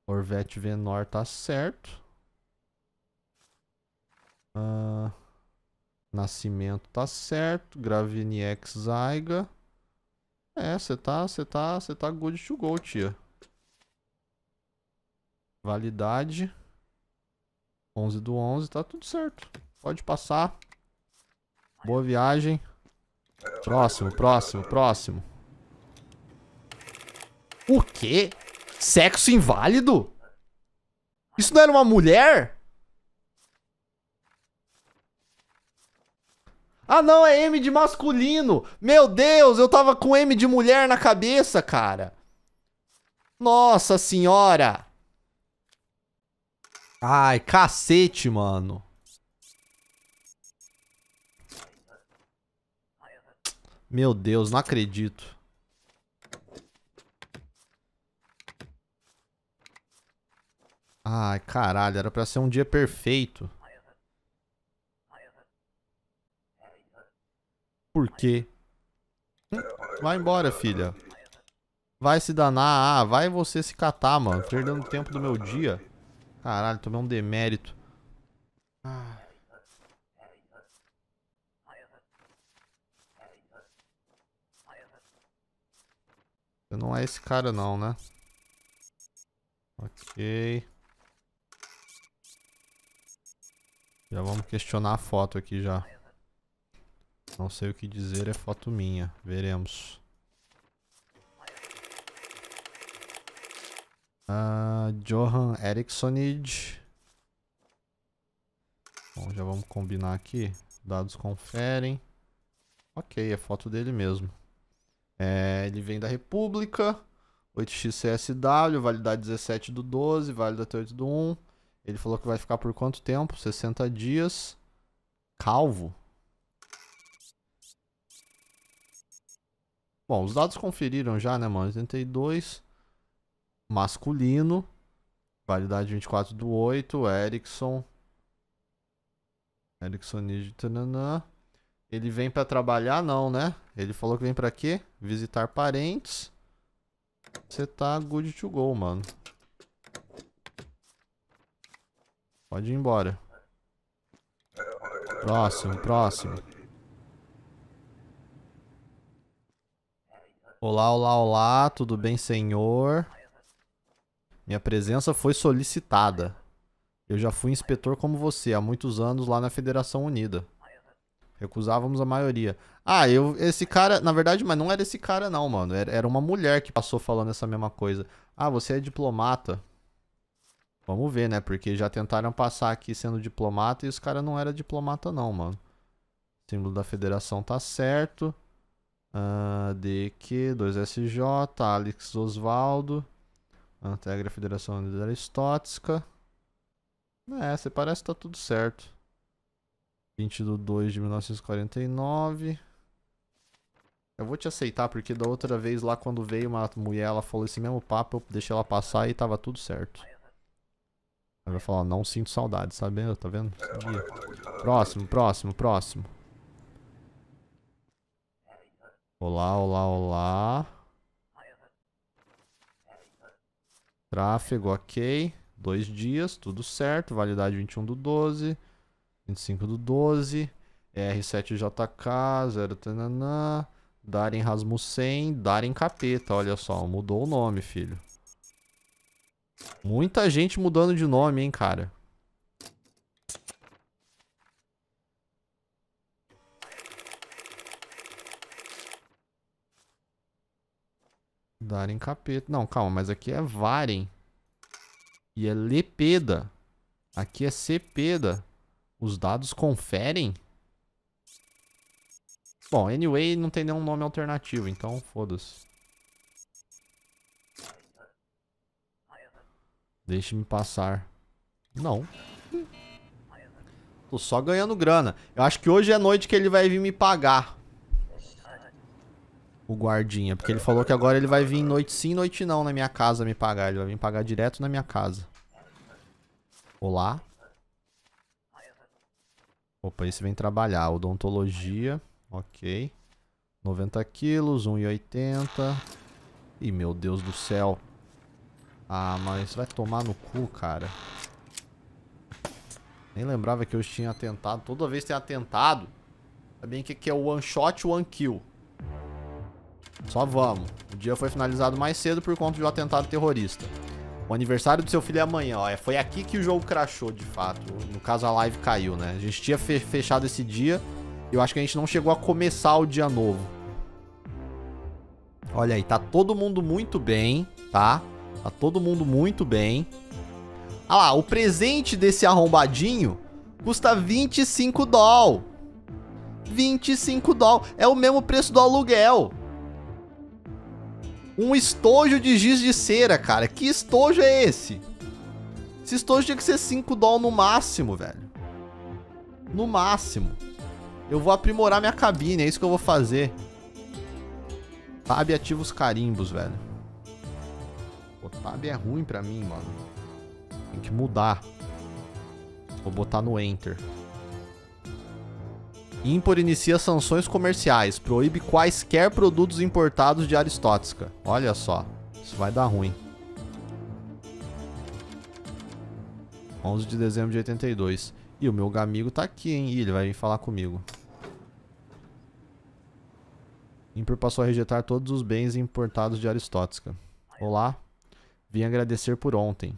Orvete Venor tá certo. Uh, nascimento tá certo. Graviniex Zaiga. É, você tá, você tá, você tá good to go, tia. Validade. 11 do 11, tá tudo certo. Pode passar. Boa viagem. Próximo, próximo, próximo. O quê? Sexo inválido? Isso não era uma mulher? Ah, não, é M de masculino. Meu Deus, eu tava com M de mulher na cabeça, cara. Nossa senhora. Ai, cacete, mano. Meu Deus, não acredito. Ai, caralho, era pra ser um dia perfeito. Por quê? Vai embora, filha. Vai se danar. Ah, vai você se catar, mano. Perdendo tempo do meu dia. Caralho, tomei um demérito. Ah. Não é esse cara não, né? Ok. Já vamos questionar a foto aqui já. Não sei o que dizer, é foto minha. Veremos. Uh, Johan Erikssonid. Bom, já vamos combinar aqui. Dados conferem. Ok, é foto dele mesmo. É, ele vem da República. 8xCSW, validade 17 do 12, válida até 8 do 1. Ele falou que vai ficar por quanto tempo? 60 dias. Calvo. Bom, os dados conferiram já, né, mano? 82 masculino. Validade 24 do 8. Erickson. Erickson Tananã. Ele vem para trabalhar, não, né? Ele falou que vem para quê? Visitar parentes. Você tá good to go, mano. Pode ir embora. Próximo, próximo. Olá, olá, olá, tudo bem, senhor? Minha presença foi solicitada. Eu já fui inspetor como você há muitos anos lá na Federação Unida. Recusávamos a maioria. Ah, eu esse cara, na verdade, mas não era esse cara não, mano. Era, era uma mulher que passou falando essa mesma coisa. Ah, você é diplomata. Vamos ver, né? Porque já tentaram passar aqui sendo diplomata e os caras não era diplomata não, mano. O símbolo da federação tá certo. Uh, ah, DQ, 2SJ, Alex Osvaldo. Integra a Federação Unida Aristótica. É, você parece que tá tudo certo. 20 de 2 de 1949. Eu vou te aceitar, porque da outra vez lá quando veio uma mulher, ela falou esse mesmo papo, eu deixei ela passar e tava tudo certo. Ela vai falar, não sinto saudade, sabe? Tá vendo? Próximo, próximo, próximo. Olá, olá, olá. Tráfego, ok. Dois dias, tudo certo. Validade 21 do 12. 25 do 12. R7JK, 0 tananã. Darem Rasmussen, Darem Capeta. Olha só, mudou o nome, filho. Muita gente mudando de nome, hein, cara. Darem capeta. Não, calma, mas aqui é Varen E é Lepeda. Aqui é Cepeda. Os dados conferem? Bom, anyway, não tem nenhum nome alternativo, então foda-se. Deixe-me passar. Não. Tô só ganhando grana. Eu acho que hoje é noite que ele vai vir me pagar o guardinha. Porque ele falou que agora ele vai vir noite sim, noite não na minha casa me pagar. Ele vai vir pagar direto na minha casa. Olá. Opa, esse vem trabalhar. Odontologia. Ok. 90 quilos, 1,80. Ih, meu Deus do céu. Ah, mas vai tomar no cu, cara. Nem lembrava que eu tinha atentado. Toda vez tem atentado. Sabia o que, que é o one shot, one kill. Só vamos. O dia foi finalizado mais cedo por conta de um atentado terrorista. O aniversário do seu filho é amanhã, ó. É, foi aqui que o jogo crashou, de fato. No caso, a live caiu, né? A gente tinha fechado esse dia. Eu acho que a gente não chegou a começar o dia novo. Olha aí, tá todo mundo muito bem, tá? Tá todo mundo muito bem. Ah lá, o presente desse arrombadinho custa 25 doll. 25 doll. É o mesmo preço do aluguel. Um estojo de giz de cera, cara. Que estojo é esse? Esse estojo tinha que ser 5 doll no máximo, velho. No máximo. Eu vou aprimorar minha cabine, é isso que eu vou fazer. Tab ativa os carimbos, velho. O tab é ruim pra mim, mano. Tem que mudar. Vou botar no enter. Impor inicia sanções comerciais, proíbe quaisquer produtos importados de Aristótica. Olha só, isso vai dar ruim. 11 de dezembro de 82. E o meu amigo tá aqui, hein? Ih, ele vai vir falar comigo. Impor passou a rejeitar todos os bens importados de Aristótica. Olá, vim agradecer por ontem.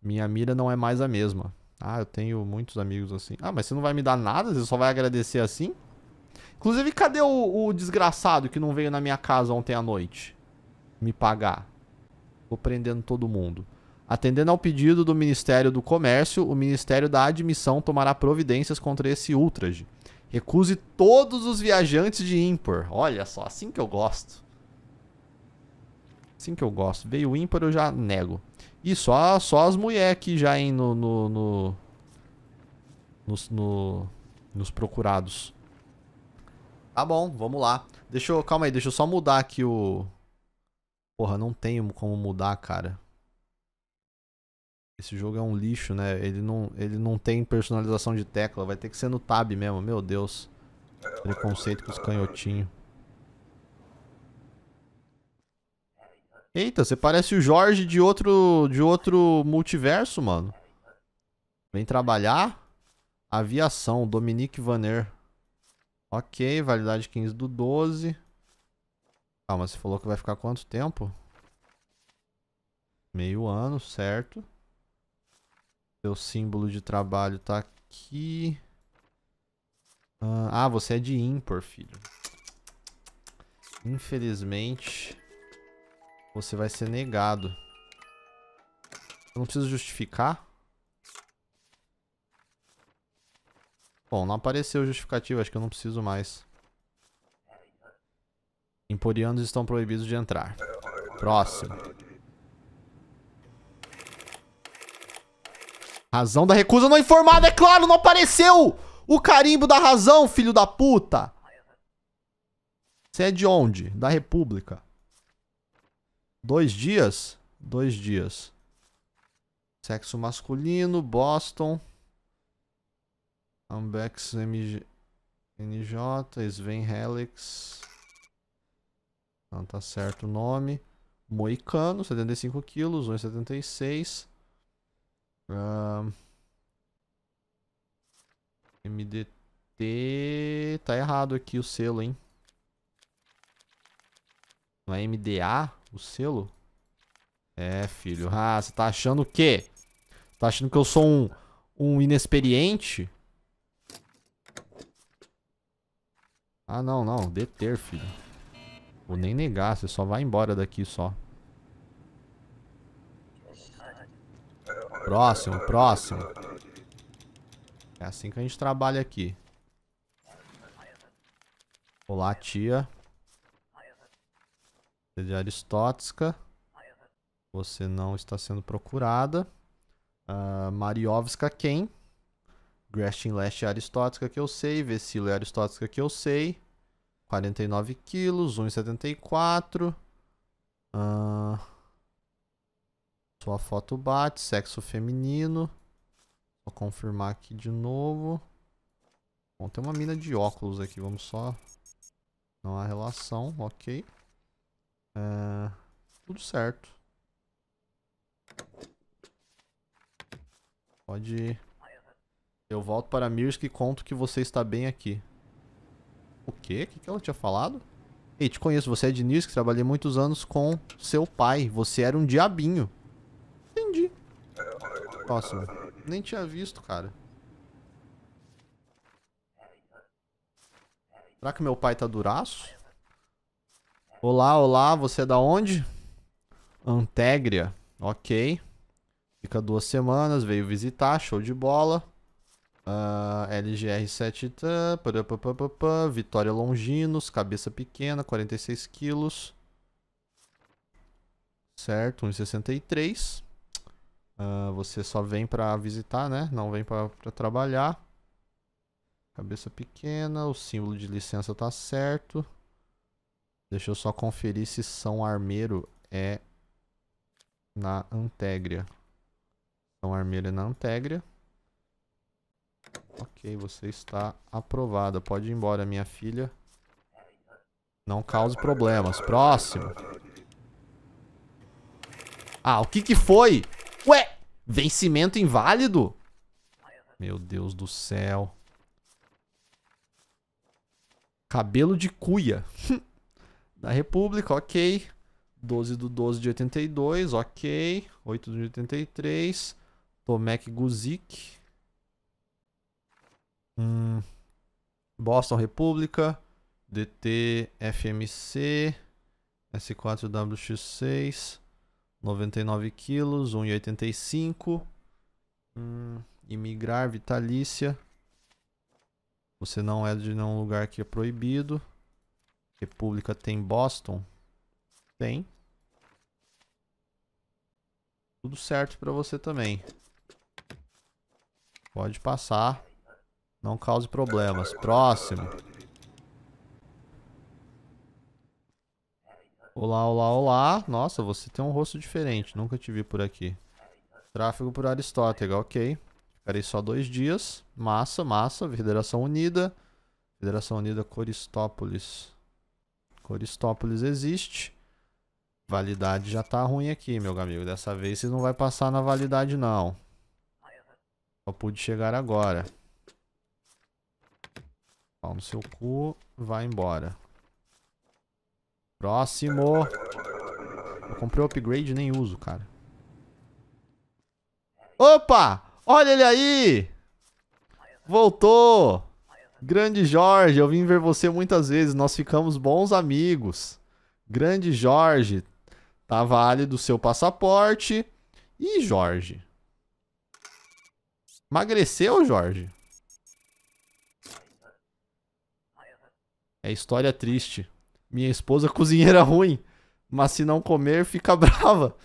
Minha mira não é mais a mesma. Ah, eu tenho muitos amigos assim. Ah, mas você não vai me dar nada? Você só vai agradecer assim? Inclusive, cadê o, o desgraçado que não veio na minha casa ontem à noite me pagar? Tô prendendo todo mundo. Atendendo ao pedido do Ministério do Comércio, o Ministério da Admissão tomará providências contra esse ultraje. Recuse todos os viajantes de ímpar. Olha só, assim que eu gosto. Assim que eu gosto. Veio ímpar, eu já nego. E só, só as mulheres aqui já, hein, no, no, no nos, no, nos procurados. Tá bom, vamos lá. Deixa eu, calma aí, deixa eu só mudar aqui o... Porra, não tenho como mudar, cara. Esse jogo é um lixo, né? Ele não, ele não tem personalização de tecla, vai ter que ser no tab mesmo, meu Deus. Preconceito com os canhotinhos. Eita, você parece o Jorge de outro, de outro multiverso, mano. Vem trabalhar. Aviação, Dominique Vaner. Ok, validade 15 do 12. Calma, você falou que vai ficar quanto tempo? Meio ano, certo. Seu símbolo de trabalho tá aqui. Ah, ah você é de impor, filho. Infelizmente... Você vai ser negado. Eu não preciso justificar? Bom, não apareceu o justificativo, acho que eu não preciso mais. Emporianos estão proibidos de entrar. Próximo. Razão da recusa não informada, é claro, não apareceu! O carimbo da razão, filho da puta! Você é de onde? Da República. Dois dias? Dois dias. Sexo masculino, Boston. Ambex MG, NJ, Sven Helix. Não tá certo o nome. Moicano, 75 quilos, 1,76. Um, MDT. Tá errado aqui o selo, hein? Não é MDA? O selo? É, filho. Ah, você tá achando o quê? Você tá achando que eu sou um, um inexperiente? Ah, não, não. Deter, filho. Vou nem negar. Você só vai embora daqui, só. Próximo, próximo. É assim que a gente trabalha aqui. Olá, tia. É de Aristótica. Você não está sendo procurada. Uh, Mariovska quem? Gretchen Leste é aristótica que eu sei. Vecilo é aristótica que eu sei. 49 quilos, 1,74. Uh, ah, sua foto bate, sexo feminino. Vou confirmar aqui de novo. Bom, tem uma mina de óculos aqui, vamos só... Não há relação, ok. É, tudo certo. Pode ir. Eu volto para Mirsk e conto que você está bem aqui. O quê? O que, que ela tinha falado? Ei, te conheço, você é de Nirsk, trabalhei muitos anos com seu pai. Você era um diabinho. Entendi. Próximo. Nem tinha visto, cara. Será que meu pai tá duraço? Olá, olá, você é da onde? Antegria, ok. Fica duas semanas, veio visitar, show de bola. Uh, ah, LGR7, Vitória Longinos, cabeça pequena, 46 quilos. Certo, 1,63. Uh, ah, você só vem pra visitar, né? Não vem pra, pra trabalhar. Cabeça pequena, o símbolo de licença tá certo. Deixa eu só conferir se São Armeiro é na Antégria. São Armeiro é na Antégria. Ok, você está aprovada. Pode ir embora, minha filha. Não cause problemas. Próximo. Ah, o que que foi? Ué, vencimento inválido? Meu Deus do céu. Cabelo de cuia. [laughs] da República, ok. 12 do 12 de 82, ok. 8 de 83. Tomek Guzik. Hum. Boston República. DT FMC. S4WX6. 99 quilos, 1,85. Hum, imigrar vitalícia. Você não é de nenhum lugar que é proibido. República tem Boston? Tem. Tudo certo para você também. Pode passar. Não cause problemas. Próximo. Olá, olá, olá. Nossa, você tem um rosto diferente. Nunca te vi por aqui. Tráfego por Aristóteles, ok. Ficarei só dois dias. Massa, massa. Federação Unida. Federação Unida Coristópolis. Coristópolis existe. Validade já tá ruim aqui, meu amigo. Dessa vez você não vai passar na validade, não. Só pude chegar agora. Pau no seu cu, vai embora. Próximo. Eu comprei upgrade e nem uso, cara. Opa! Olha ele aí! Voltou! Grande Jorge, eu vim ver você muitas vezes, nós ficamos bons amigos. Grande Jorge, tá válido o seu passaporte. E Jorge? Emagreceu, Jorge? É história triste. Minha esposa [laughs] cozinheira ruim, mas se não comer, fica [laughs] brava.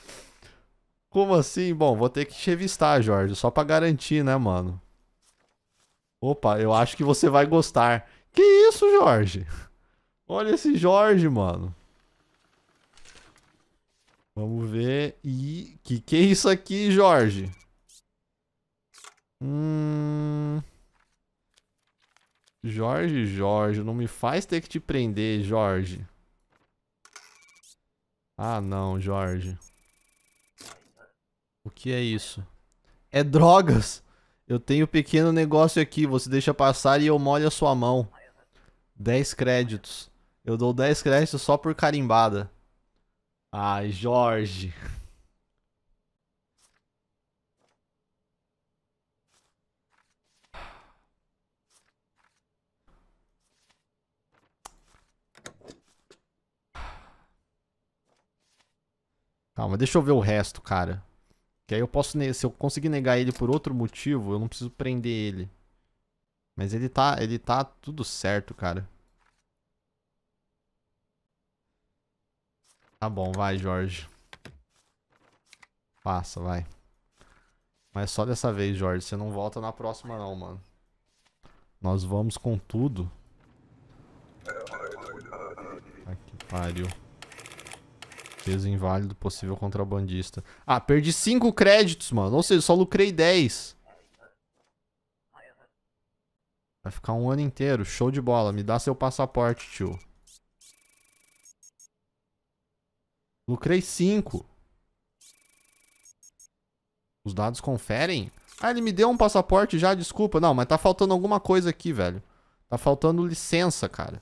Como assim? Bom, vou ter que te revistar, Jorge, só pra garantir, né, mano? Opa, eu acho que você vai gostar. Que isso, Jorge? Olha esse Jorge, mano. Vamos ver. E que que é isso aqui, Jorge? Hum... Jorge, Jorge, não me faz ter que te prender, Jorge. Ah, não, Jorge. O que é isso? É drogas. Eu tenho um pequeno negócio aqui, você deixa passar e eu molho a sua mão. 10 créditos. Eu dou 10 créditos só por carimbada. Ai, Jorge. Calma, deixa eu ver o resto, cara. Que aí eu posso, se eu conseguir negar ele por outro motivo, eu não preciso prender ele. Mas ele tá, ele tá tudo certo, cara. Tá bom, vai, Jorge. Passa, vai. Mas só dessa vez, Jorge. Você não volta na próxima, não, mano. Nós vamos com tudo. Aqui, pariu. Peso inválido, possível contrabandista. Ah, perdi 5 créditos, mano. Ou seja, só lucrei 10. Vai ficar um ano inteiro. Show de bola. Me dá seu passaporte, tio. Lucrei 5. Os dados conferem? Ah, ele me deu um passaporte já, desculpa. Não, mas tá faltando alguma coisa aqui, velho. Tá faltando licença, cara.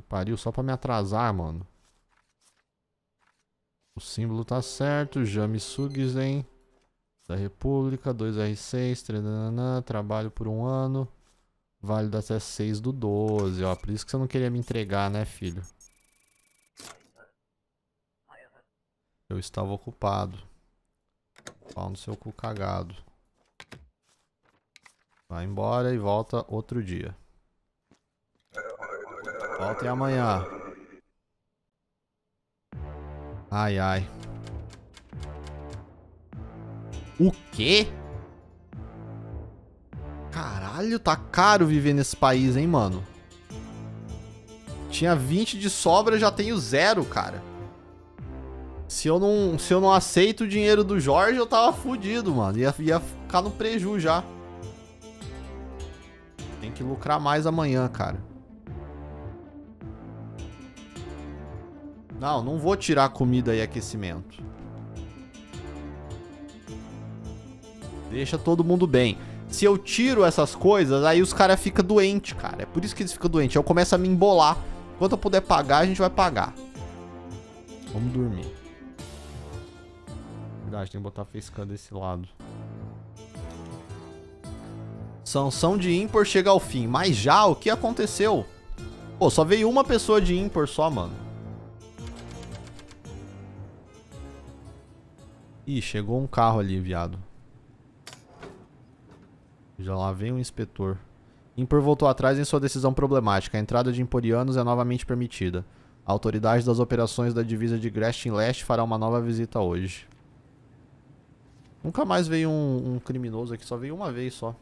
que pariu, só pra me atrasar, mano. O símbolo tá certo, Jami Sugizen da República, 2R6, trananana, trabalho por um ano, válido até 6 do 12, ó, por isso que você não queria me entregar, né, filho? Eu estava ocupado. Pau no seu cu cagado. Vai embora e volta outro dia. Voltem amanhã. Ai, ai. O quê? Caralho, tá caro viver nesse país, hein, mano? Tinha 20 de sobra, já tenho zero, cara. Se eu não, se eu não aceito o dinheiro do Jorge, eu tava fudido, mano. Ia, ia ficar no preju já. Tem que lucrar mais amanhã, cara. Não, não vou tirar comida e aquecimento. Deixa todo mundo bem. Se eu tiro essas coisas, aí os caras ficam doentes, cara. É por isso que eles ficam doentes. Eu começo a me embolar. Enquanto eu puder pagar, a gente vai pagar. Vamos dormir. Verdade, tem que botar a desse lado. Sanção de Impor chega ao fim. Mas já, o que aconteceu? Pô, só veio uma pessoa de Impor só, mano. Ih, chegou um carro ali, viado. Já lá vem um inspetor. Impor voltou atrás em sua decisão problemática. A entrada de imporianos é novamente permitida. A autoridade das operações da divisa de Grestin Leste fará uma nova visita hoje. Nunca mais veio um, um criminoso aqui, só veio uma vez só.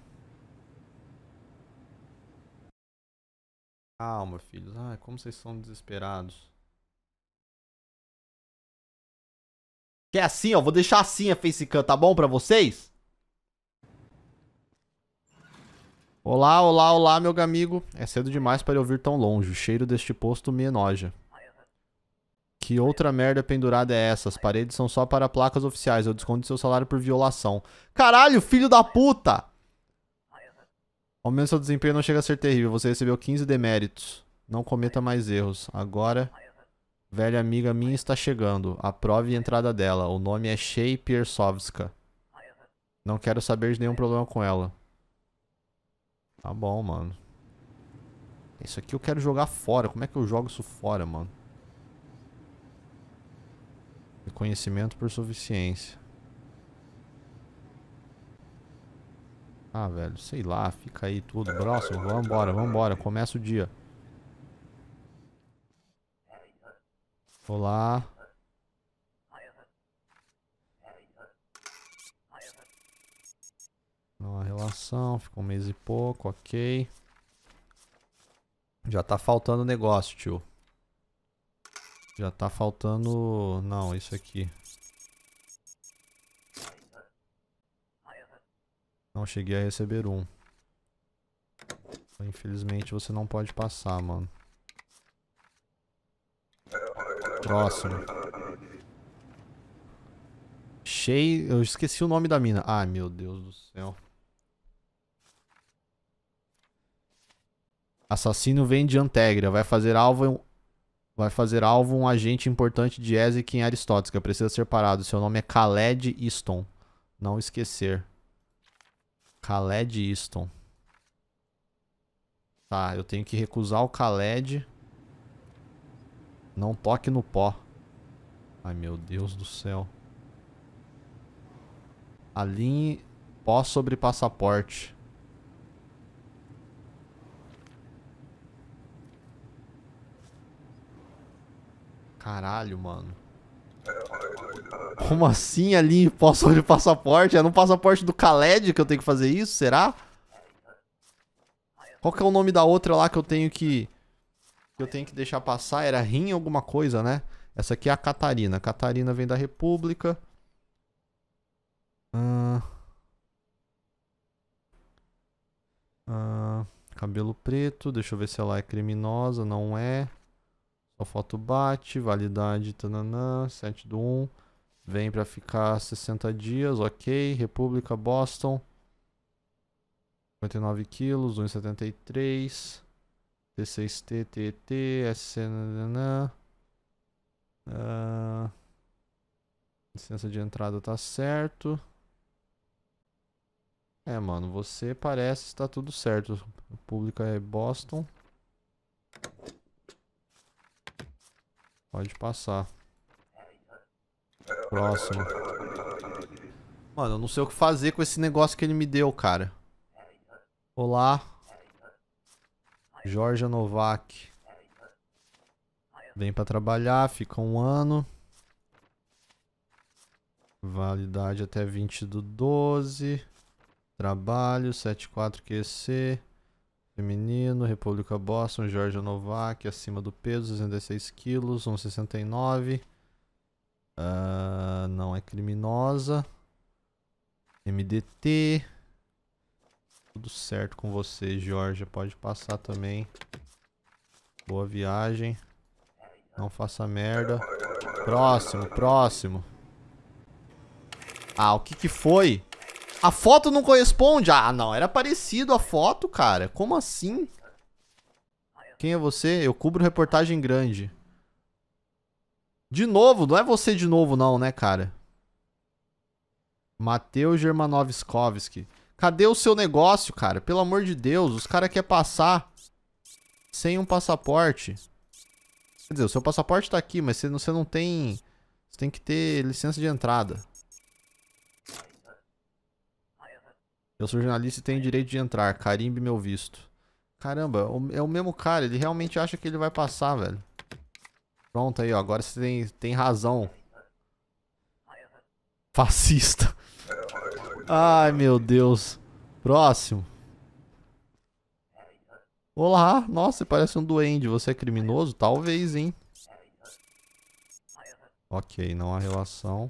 Calma, filhos. Ai, como vocês são desesperados. Que é assim, ó. Vou deixar assim a facecam, tá bom pra vocês? Olá, olá, olá, meu amigo. É cedo demais para eu vir tão longe. O cheiro deste posto me enoja. Que outra merda pendurada é essa? As paredes são só para placas oficiais. Eu desconto seu salário por violação. Caralho, filho da puta! Ao menos seu desempenho não chega a ser terrível. Você recebeu 15 deméritos. Não cometa mais erros. Agora Velha amiga minha está chegando. Aprove a entrada dela. O nome é Shea Piersovska. Não quero saber de nenhum problema com ela. Tá bom, mano. Isso aqui eu quero jogar fora. Como é que eu jogo isso fora, mano? Reconhecimento por suficiência. Ah, velho, sei lá, fica aí tudo. Próximo, vambora, vambora, começa o dia. Olá. lá. Uma relação, ficou um mês e pouco, ok. Já tá faltando negócio, tio. Já tá faltando... Não, isso aqui. Não cheguei a receber um. Infelizmente você não pode passar, mano. Próximo. Cheio. Eu esqueci o nome da mina. Ah, meu Deus do céu. Assassino vem de Antegria. Vai fazer alvo um... Vai fazer alvo um agente importante de Ezek em Aristótica. Precisa ser parado. Seu nome é Khaled Easton. Não esquecer. Khaled Easton. Tá, eu tenho que recusar o Khaled. Não toque no pó. Ai, meu Deus do céu. Alinhe pó sobre passaporte. Caralho, mano. Como assim ali pó sobre passaporte? É no passaporte do Khaled que eu tenho que fazer isso? Será? Qual que é o nome da outra lá que eu tenho que que eu tenho que deixar passar era rim alguma coisa, né? Essa aqui é a Catarina. Catarina vem da República. Ah, ah, cabelo preto. Deixa eu ver se ela é criminosa. Não é. Só foto bate. Validade. Tananã, 7 do 1. Vem pra ficar 60 dias. Ok. República, Boston. 59 quilos. 1,73. T6TTT, SCNanã. Uh, licença de entrada tá certo. É, mano, você parece tá tudo certo. A pública é Boston. Pode passar. Próximo. Mano, eu não sei o que fazer com esse negócio que ele me deu, cara. Olá. Jorge Novak. Vem para trabalhar, fica um ano. Validade até 20 do 12. Trabalho, 74QC. Feminino, República Boston, Jorge Novak, acima do peso, 66 quilos, 1,69. Uh, ah, não é criminosa. MDT tudo certo com você, Georgia. Pode passar também. Boa viagem. Não faça merda. Próximo, próximo. Ah, o que que foi? A foto não corresponde. Ah, não. Era parecido a foto, cara. Como assim? Quem é você? Eu cubro reportagem grande. De novo? Não é você de novo não, né, cara? Mateus Germanovskovski. Cadê o seu negócio, cara? Pelo amor de Deus, os caras querem passar sem um passaporte. Quer dizer, o seu passaporte tá aqui, mas você não, você não tem... Você tem que ter licença de entrada. Eu sou jornalista e tenho direito de entrar. Carimbe meu visto. Caramba, é o mesmo cara. Ele realmente acha que ele vai passar, velho. Pronto aí, ó. Agora você tem, tem razão. Fascista. Ai, meu Deus. Próximo. Olá, nossa, você parece um duende. Você é criminoso? Talvez, hein? Ok, não há relação.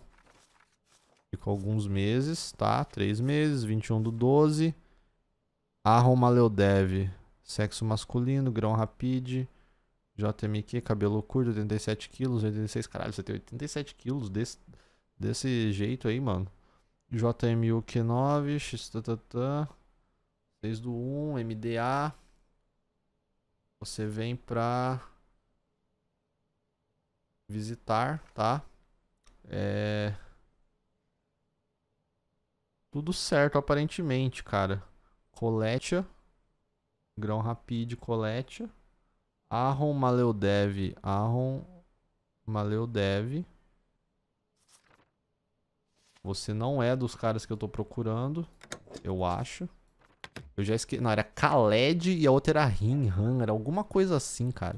Ficou alguns meses, tá? Três meses, 21 do 12. Arroma Leodev. Sexo masculino, grão rapide. JMQ, cabelo curto, 87 quilos, 86. Caralho, você tem 87 quilos desse, desse jeito aí, mano. JMU Q9, XTTT, 6 do 1, MDA. Você vem pra visitar, tá? É... Tudo certo, aparentemente, cara. Coletia, Grão Rapid, Coletia. Arron Maleudev, Arron Maleudev. Você não é dos caras que eu tô procurando, eu acho. Eu já esqueci. Não, era Khaled e a outra era Rinhan. Era alguma coisa assim, cara.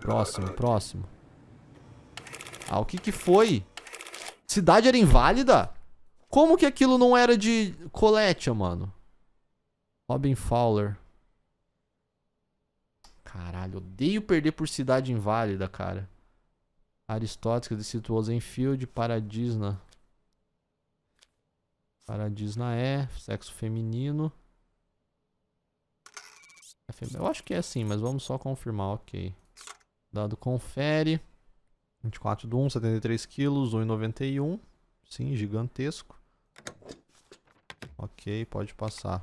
Próximo, próximo. Ah, o que que foi? Cidade era inválida? Como que aquilo não era de Coletia, mano? Robin Fowler. Caralho, odeio perder por cidade inválida, cara. Aristóteles, de Situosenfield, Paradisna. Paradisnaé, sexo feminino. É eu acho que é sim, mas vamos só confirmar, ok. Dado confere. 24 do 1, 73 quilos, 1,91. Sim, gigantesco. Ok, pode passar.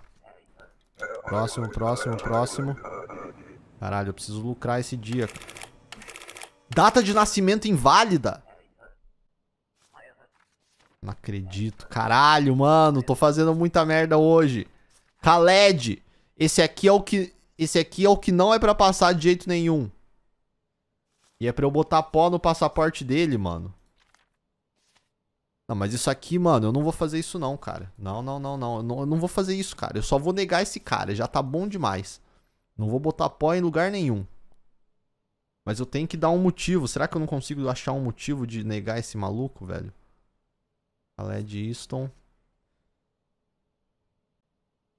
Próximo, próximo, próximo. Caralho, eu preciso lucrar esse dia. Data de nascimento inválida. Não acredito. Caralho, mano. Tô fazendo muita merda hoje. Khaled. Esse aqui é o que... Esse aqui é o que não é pra passar de jeito nenhum. E é pra eu botar pó no passaporte dele, mano. Não, mas isso aqui, mano, eu não vou fazer isso não, cara. Não, não, não, não. Eu não, eu não vou fazer isso, cara. Eu só vou negar esse cara. Já tá bom demais. Não vou botar pó em lugar nenhum. Mas eu tenho que dar um motivo. Será que eu não consigo achar um motivo de negar esse maluco, velho? Alé de Easton.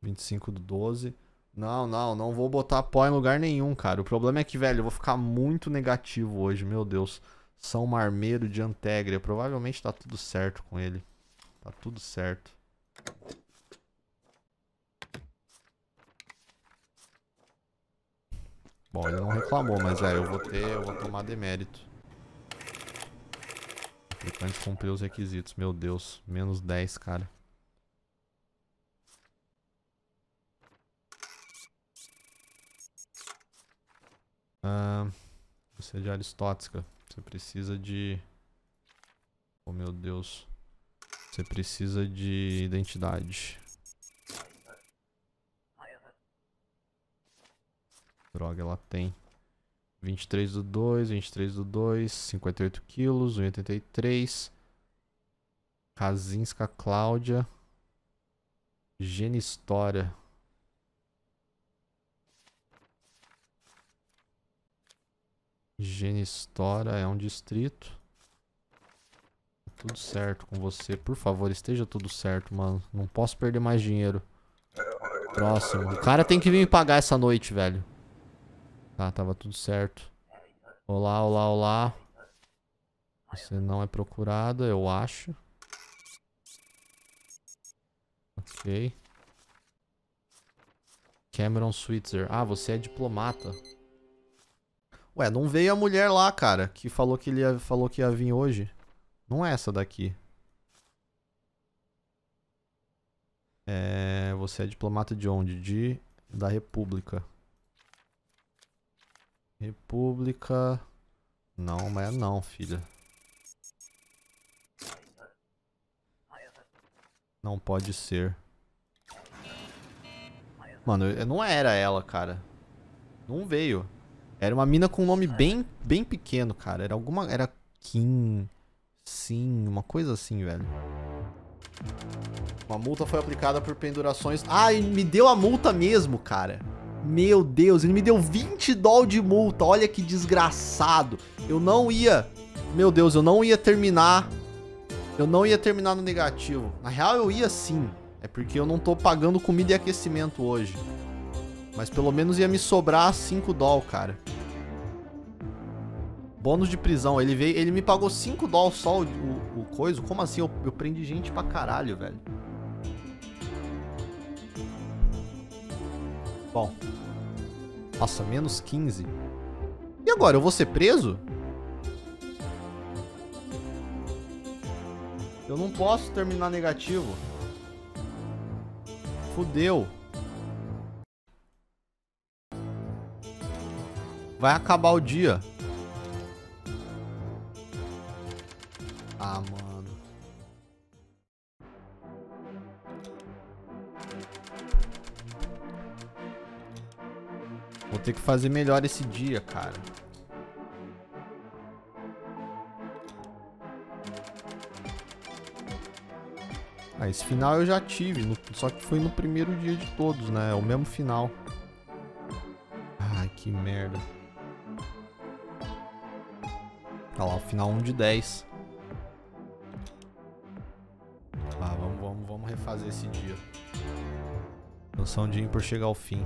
25 do 12. Não, não, não vou botar pó em lugar nenhum, cara. O problema é que, velho, eu vou ficar muito negativo hoje, meu Deus. São Marmeiro de Antegria. Provavelmente tá tudo certo com ele. Tá tudo certo. Bom, ele não reclamou, mas é, eu vou ter, eu vou tomar demérito que cumpriu os requisitos. Meu Deus, menos 10, cara. Ah, você é de aristótica. Você precisa de... Oh, meu Deus. Você precisa de identidade. Droga, ela tem. 23 do 2, 23 do 2, 58 quilos, 1,83. Kazinska Cláudia. Genistória. Genistória é um distrito. Tá tudo certo com você. Por favor, esteja tudo certo, mano. Não posso perder mais dinheiro. Próximo. O cara tem que vir me pagar essa noite, velho. Tá, tava tudo certo. Olá, olá, olá. Você não é procurada, eu acho. Ok. Cameron Switzer. Ah, você é diplomata. Ué, não veio a mulher lá, cara, que falou que ele ia, falou que ia vir hoje. Não é essa daqui. É, você é diplomata de onde? De da República. República... Não, mas é não, filha. Não pode ser. Mano, não era ela, cara. Não veio. Era uma mina com um nome bem, bem pequeno, cara. Era alguma... Era Kim... Sim, uma coisa assim, velho. Uma multa foi aplicada por pendurações... Ah, me deu a multa mesmo, cara. Meu Deus, ele me deu 20 doll de multa. Olha que desgraçado. Eu não ia... Meu Deus, eu não ia terminar... Eu não ia terminar no negativo. Na real, eu ia sim. É porque eu não tô pagando comida e aquecimento hoje. Mas pelo menos ia me sobrar 5 doll, cara. Bônus de prisão. Ele veio, ele me pagou 5 doll só o, o, o coisa. Como assim? Eu, eu prendi gente pra caralho, velho. Bom. Nossa, menos 15. E agora, eu vou ser preso? Eu não posso terminar negativo. Fudeu. Vai acabar o dia. Ah, mano. Vou ter que fazer melhor esse dia, cara. Ah, esse final eu já tive, no, só que foi no primeiro dia de todos, né? É o mesmo final. Ai, que merda. Olha tá lá, o final 1 de 10. Ah, vamos, vamos, vamos refazer esse dia. Lançar um dia por chegar ao fim.